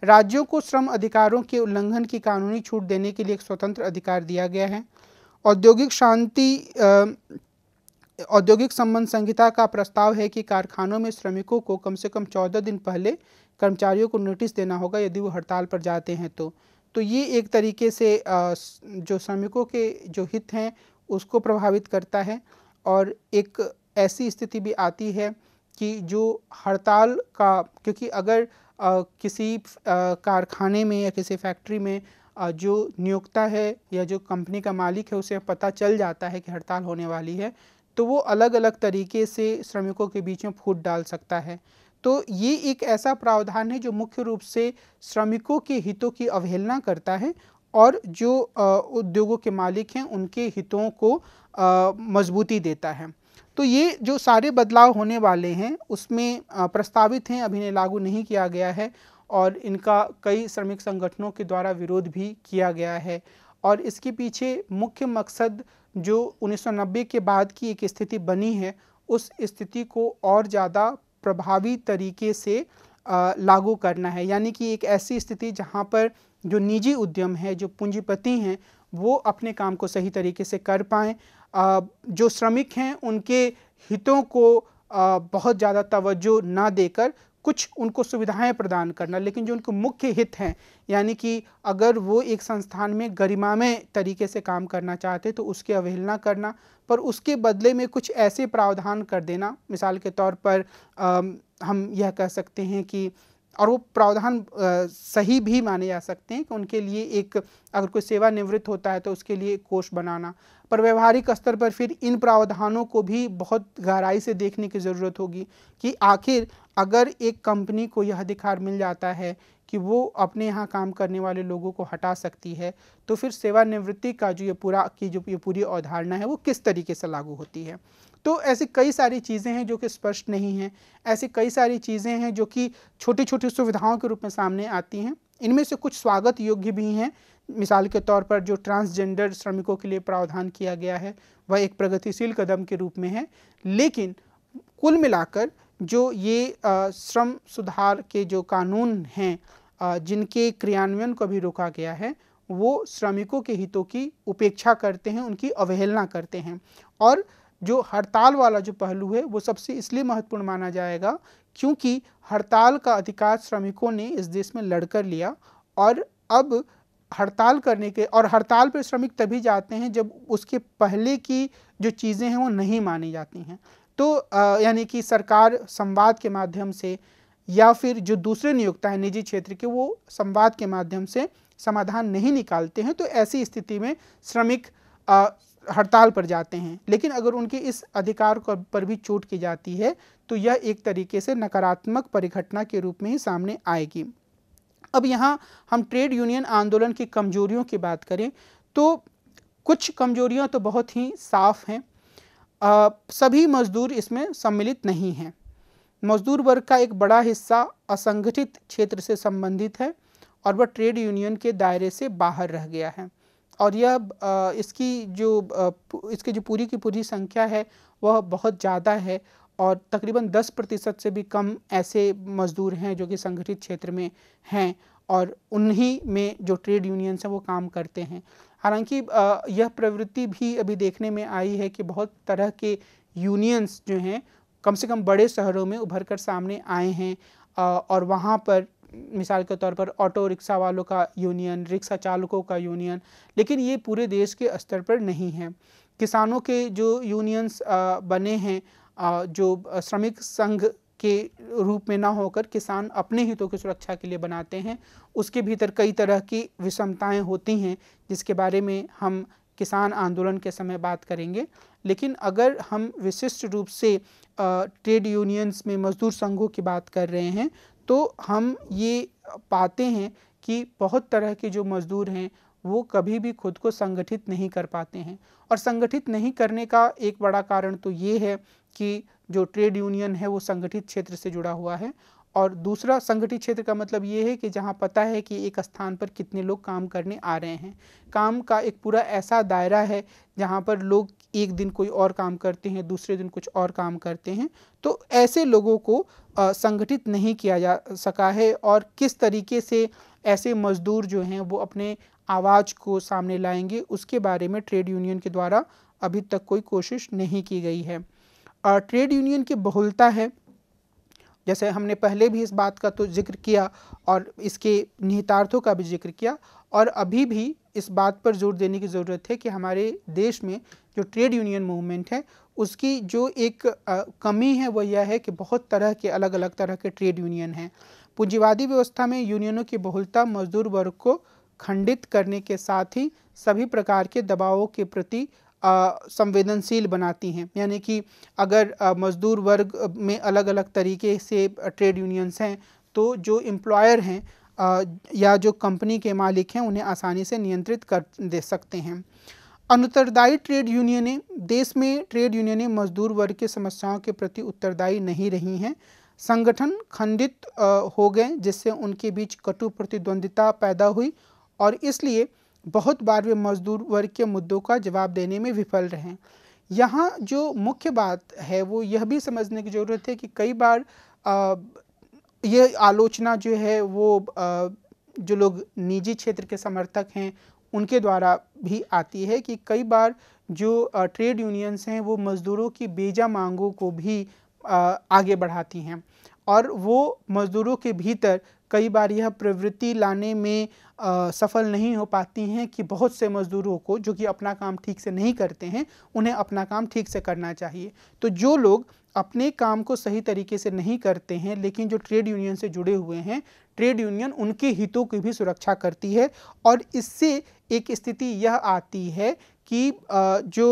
राज्यों को श्रम अधिकारों के उल्लंघन की कानूनी छूट देने के लिए एक स्वतंत्र अधिकार दिया गया है औद्योगिक शांति औद्योगिक संबंध संहिता का प्रस्ताव है कि कारखानों में श्रमिकों को कम से कम चौदह दिन पहले कर्मचारियों को नोटिस देना होगा यदि वो हड़ताल पर जाते हैं तो तो ये एक तरीके से जो श्रमिकों के जो हित हैं उसको प्रभावित करता है और एक ऐसी स्थिति भी आती है कि जो हड़ताल का क्योंकि अगर आ, किसी कारखाने में या किसी फैक्ट्री में आ, जो नियोक्ता है या जो कंपनी का मालिक है उसे पता चल जाता है कि हड़ताल होने वाली है तो वो अलग अलग तरीके से श्रमिकों के बीच में फूट डाल सकता है तो ये एक ऐसा प्रावधान है जो मुख्य रूप से श्रमिकों के हितों की अवहेलना करता है और जो उद्योगों के मालिक हैं उनके हितों को मजबूती देता है तो ये जो सारे बदलाव होने वाले हैं उसमें प्रस्तावित हैं अभी इन्हें लागू नहीं किया गया है और इनका कई श्रमिक संगठनों के द्वारा विरोध भी किया गया है और इसके पीछे मुख्य मकसद जो 1990 के बाद की एक स्थिति बनी है उस स्थिति को और ज़्यादा प्रभावी तरीके से लागू करना है यानी कि एक ऐसी स्थिति जहाँ पर जो निजी उद्यम है जो पूंजीपति हैं वो अपने काम को सही तरीके से कर पाएँ जो श्रमिक हैं उनके हितों को बहुत ज़्यादा तवज्जो ना देकर कुछ उनको सुविधाएं प्रदान करना लेकिन जो उनके मुख्य हित हैं यानी कि अगर वो एक संस्थान में में तरीके से काम करना चाहते तो उसकी अवहेलना करना पर उसके बदले में कुछ ऐसे प्रावधान कर देना मिसाल के तौर पर आ, हम यह कह सकते हैं कि और वो प्रावधान सही भी माने जा सकते हैं कि उनके लिए एक अगर कोई सेवानिवृत्त होता है तो उसके लिए एक कोष बनाना पर व्यवहारिक स्तर पर फिर इन प्रावधानों को भी बहुत गहराई से देखने की ज़रूरत होगी कि आखिर अगर एक कंपनी को यह अधिकार मिल जाता है कि वो अपने यहाँ काम करने वाले लोगों को हटा सकती है तो फिर सेवानिवृत्ति का जो ये पूरा की जो ये पूरी अवधारणा है वो किस तरीके से लागू होती है तो ऐसी कई सारी चीज़ें हैं जो कि स्पष्ट नहीं हैं ऐसी कई सारी चीज़ें हैं जो कि छोटी छोटी सुविधाओं के रूप में सामने आती हैं इनमें से कुछ स्वागत योग्य भी हैं मिसाल के तौर पर जो ट्रांसजेंडर श्रमिकों के लिए प्रावधान किया गया है वह एक प्रगतिशील कदम के रूप में है लेकिन कुल मिलाकर जो ये श्रम सुधार के जो कानून हैं जिनके क्रियान्वयन को भी रोका गया है वो श्रमिकों के हितों की उपेक्षा करते हैं उनकी अवहेलना करते हैं और जो हड़ताल वाला जो पहलू है वो सबसे इसलिए महत्वपूर्ण माना जाएगा क्योंकि हड़ताल का अधिकार श्रमिकों ने इस देश में लड़कर लिया और अब हड़ताल करने के और हड़ताल पर श्रमिक तभी जाते हैं जब उसके पहले की जो चीज़ें हैं वो नहीं मानी जाती हैं तो यानी कि सरकार संवाद के माध्यम से या फिर जो दूसरे नियोक्ता हैं निजी क्षेत्र के वो संवाद के माध्यम से समाधान नहीं निकालते हैं तो ऐसी स्थिति में श्रमिक हड़ताल पर जाते हैं लेकिन अगर उनके इस अधिकार पर भी चोट की जाती है तो यह एक तरीके से नकारात्मक परिघटना के रूप में ही सामने आएगी अब यहाँ हम ट्रेड यूनियन आंदोलन की कमजोरियों की बात करें तो कुछ कमजोरियाँ तो बहुत ही साफ हैं सभी मजदूर इसमें सम्मिलित नहीं हैं मजदूर वर्ग का एक बड़ा हिस्सा असंगठित क्षेत्र से संबंधित है और वह ट्रेड यूनियन के दायरे से बाहर रह गया है और यह इसकी जो इसकी जो पूरी की पूरी संख्या है वह बहुत ज़्यादा है और तकरीबन 10 प्रतिशत से भी कम ऐसे मज़दूर हैं जो कि संगठित क्षेत्र में हैं और उन्हीं में जो ट्रेड यूनियंस हैं वो काम करते हैं हालांकि यह प्रवृत्ति भी अभी देखने में आई है कि बहुत तरह के यूनियंस जो हैं कम से कम बड़े शहरों में उभर कर सामने आए हैं और वहाँ पर मिसाल के तौर पर ऑटो रिक्शा वालों का यूनियन रिक्शा चालकों का यूनियन लेकिन ये पूरे देश के स्तर पर नहीं है किसानों के जो यूनियंस बने हैं जो श्रमिक संघ के रूप में ना होकर किसान अपने हितों की सुरक्षा के लिए बनाते हैं उसके भीतर कई तरह की विषमताएं होती हैं जिसके बारे में हम किसान आंदोलन के समय बात करेंगे लेकिन अगर हम विशिष्ट रूप से ट्रेड यूनियंस में मजदूर संघों की बात कर रहे हैं तो हम ये पाते हैं कि बहुत तरह के जो मज़दूर हैं वो कभी भी खुद को संगठित नहीं कर पाते हैं और संगठित नहीं करने का एक बड़ा कारण तो ये है कि जो ट्रेड यूनियन है वो संगठित क्षेत्र से जुड़ा हुआ है और दूसरा संगठित क्षेत्र का मतलब ये है कि जहाँ पता है कि एक स्थान पर कितने लोग काम करने आ रहे हैं काम का एक पूरा ऐसा दायरा है जहाँ पर लोग एक दिन कोई और काम करते हैं दूसरे दिन कुछ और काम करते हैं तो ऐसे लोगों को संगठित नहीं किया जा सका है और किस तरीके से ऐसे मज़दूर जो हैं वो अपने आवाज़ को सामने लाएंगे उसके बारे में ट्रेड यूनियन के द्वारा अभी तक कोई कोशिश नहीं की गई है और ट्रेड यूनियन की बहुलता है जैसे हमने पहले भी इस बात का तो जिक्र किया और इसके निहितार्थों का भी जिक्र किया और अभी भी इस बात पर जोर देने की ज़रूरत है कि हमारे देश में जो ट्रेड यूनियन मूवमेंट है उसकी जो एक आ, कमी है वह यह है कि बहुत तरह के अलग अलग तरह के ट्रेड यूनियन हैं पूंजीवादी व्यवस्था में यूनियनों की बहुलता मजदूर वर्ग को खंडित करने के साथ ही सभी प्रकार के दबावों के प्रति संवेदनशील बनाती हैं यानी कि अगर मजदूर वर्ग में अलग अलग तरीके से ट्रेड यूनियंस हैं तो जो एम्प्लॉयर हैं या जो कंपनी के मालिक हैं उन्हें आसानी से नियंत्रित कर दे सकते हैं अनुत्तरदायी ट्रेड यूनियनें देश में ट्रेड यूनियनें मजदूर वर्ग के समस्याओं के प्रति उत्तरदायी नहीं रही हैं संगठन खंडित हो गए जिससे उनके बीच कटु प्रतिद्वंदिता पैदा हुई और इसलिए बहुत बार वे मजदूर वर्ग के मुद्दों का जवाब देने में विफल रहे यहाँ जो मुख्य बात है वो यह भी समझने की ज़रूरत है कि कई बार ये आलोचना जो है वो जो लोग निजी क्षेत्र के समर्थक हैं उनके द्वारा भी आती है कि कई बार जो ट्रेड यूनियंस हैं वो मज़दूरों की बेजा मांगों को भी आगे बढ़ाती हैं और वो मज़दूरों के भीतर कई बार यह प्रवृत्ति लाने में आ, सफल नहीं हो पाती हैं कि बहुत से मज़दूरों को जो कि अपना काम ठीक से नहीं करते हैं उन्हें अपना काम ठीक से करना चाहिए तो जो लोग अपने काम को सही तरीके से नहीं करते हैं लेकिन जो ट्रेड यूनियन से जुड़े हुए हैं ट्रेड यूनियन उनके हितों की भी सुरक्षा करती है और इससे एक स्थिति यह आती है कि जो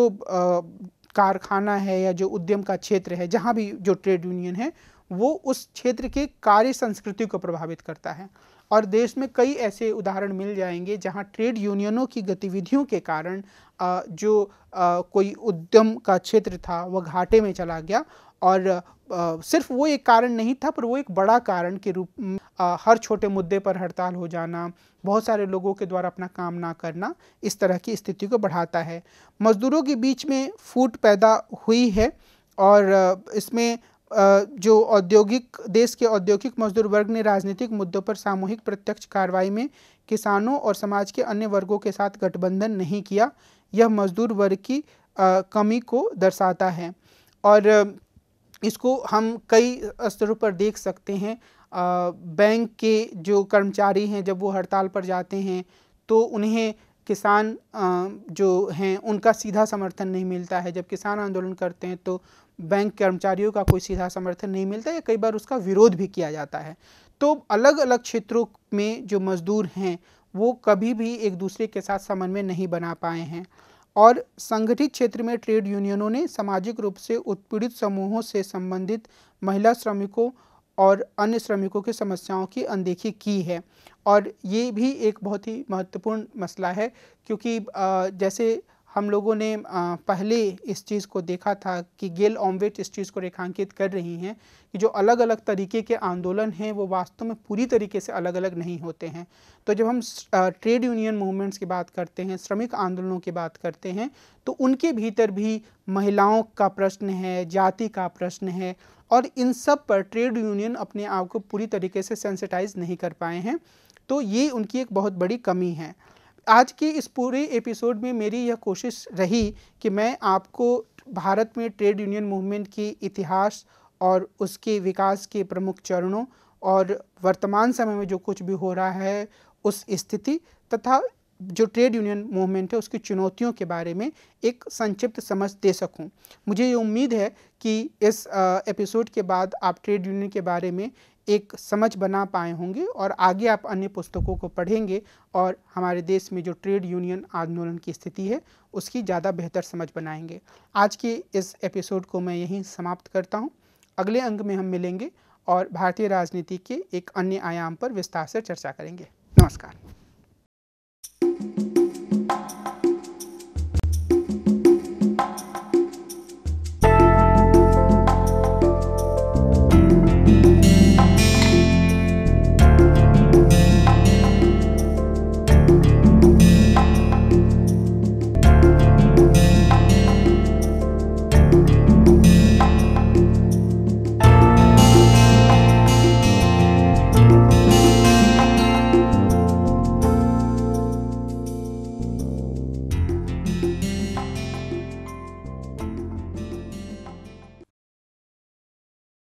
कारखाना है या जो उद्यम का क्षेत्र है जहाँ भी जो ट्रेड यूनियन है वो उस क्षेत्र के कार्य संस्कृति को प्रभावित करता है और देश में कई ऐसे उदाहरण मिल जाएंगे जहां ट्रेड यूनियनों की गतिविधियों के कारण जो कोई उद्यम का क्षेत्र था वह घाटे में चला गया और सिर्फ वो एक कारण नहीं था पर वो एक बड़ा कारण के रूप में हर छोटे मुद्दे पर हड़ताल हो जाना बहुत सारे लोगों के द्वारा अपना काम ना करना इस तरह की स्थिति को बढ़ाता है मजदूरों के बीच में फूट पैदा हुई है और इसमें जो औद्योगिक देश के औद्योगिक मजदूर वर्ग ने राजनीतिक मुद्दों पर सामूहिक प्रत्यक्ष कार्रवाई में किसानों और समाज के अन्य वर्गों के साथ गठबंधन नहीं किया यह मजदूर वर्ग की कमी को दर्शाता है और इसको हम कई स्तरों पर देख सकते हैं बैंक के जो कर्मचारी हैं जब वो हड़ताल पर जाते हैं तो उन्हें किसान जो हैं उनका सीधा समर्थन नहीं मिलता है जब किसान आंदोलन करते हैं तो बैंक कर्मचारियों का कोई सीधा समर्थन नहीं मिलता या कई बार उसका विरोध भी किया जाता है तो अलग अलग क्षेत्रों में जो मजदूर हैं वो कभी भी एक दूसरे के साथ समन्वय नहीं बना पाए हैं और संगठित क्षेत्र में ट्रेड यूनियनों ने सामाजिक रूप से उत्पीड़ित समूहों से संबंधित महिला श्रमिकों और अन्य श्रमिकों की समस्याओं की अनदेखी की है और ये भी एक बहुत ही महत्वपूर्ण मसला है क्योंकि जैसे हम लोगों ने पहले इस चीज़ को देखा था कि गेल ऑम्बेट इस चीज़ को रेखांकित कर रही हैं कि जो अलग अलग तरीके के आंदोलन हैं वो वास्तव में पूरी तरीके से अलग अलग नहीं होते हैं तो जब हम ट्रेड यूनियन मूवमेंट्स की बात करते हैं श्रमिक आंदोलनों की बात करते हैं तो उनके भीतर भी महिलाओं का प्रश्न है जाति का प्रश्न है और इन सब पर ट्रेड यूनियन अपने आप को पूरी तरीके से सेंसिटाइज नहीं कर पाए हैं तो ये उनकी एक बहुत बड़ी कमी है आज के इस पूरे एपिसोड में मेरी यह कोशिश रही कि मैं आपको भारत में ट्रेड यूनियन मूवमेंट की इतिहास और उसके विकास के प्रमुख चरणों और वर्तमान समय में जो कुछ भी हो रहा है उस स्थिति तथा जो ट्रेड यूनियन मूवमेंट है उसकी चुनौतियों के बारे में एक संक्षिप्त समझ दे सकूं। मुझे ये उम्मीद है कि इस एपिसोड के बाद आप ट्रेड यूनियन के बारे में एक समझ बना पाए होंगे और आगे आप अन्य पुस्तकों को पढ़ेंगे और हमारे देश में जो ट्रेड यूनियन आंदोलन की स्थिति है उसकी ज़्यादा बेहतर समझ बनाएंगे आज के इस एपिसोड को मैं यहीं समाप्त करता हूँ अगले अंक में हम मिलेंगे और भारतीय राजनीति के एक अन्य आयाम पर विस्तार से चर्चा करेंगे नमस्कार